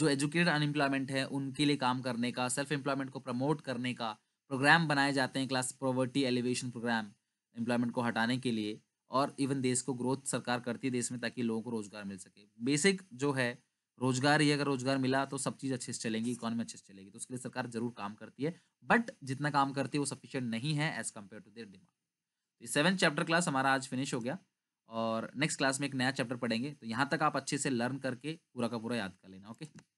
जो एजुकेटेड अनएम्प्लॉयमेंट है उनके लिए काम करने का सेल्फ एम्प्लॉयमेंट को प्रमोट करने का प्रोग्राम बनाए जाते हैं class poverty alleviation program employment को हटाने के लिए और इवन देश को ग्रोथ सरकार करती है देश में ताकि लोगों को रोजगार मिल सके बेसिक जो है रोजगार ही अगर रोजगार मिला तो सब चीज़ अच्छे से चलेंगी इकोनॉमी अच्छे से चलेगी तो उसके लिए सरकार जरूर काम करती है बट जितना काम करती है वो सफिशियंट नहीं है as compare to their demand seven chapter class हमारा आज फिनिश हो गया और नेक्स्ट क्लास में एक नया चैप्टर पढ़ेंगे तो यहाँ तक आप अच्छे से लर्न करके पूरा का पूरा याद कर लेना ओके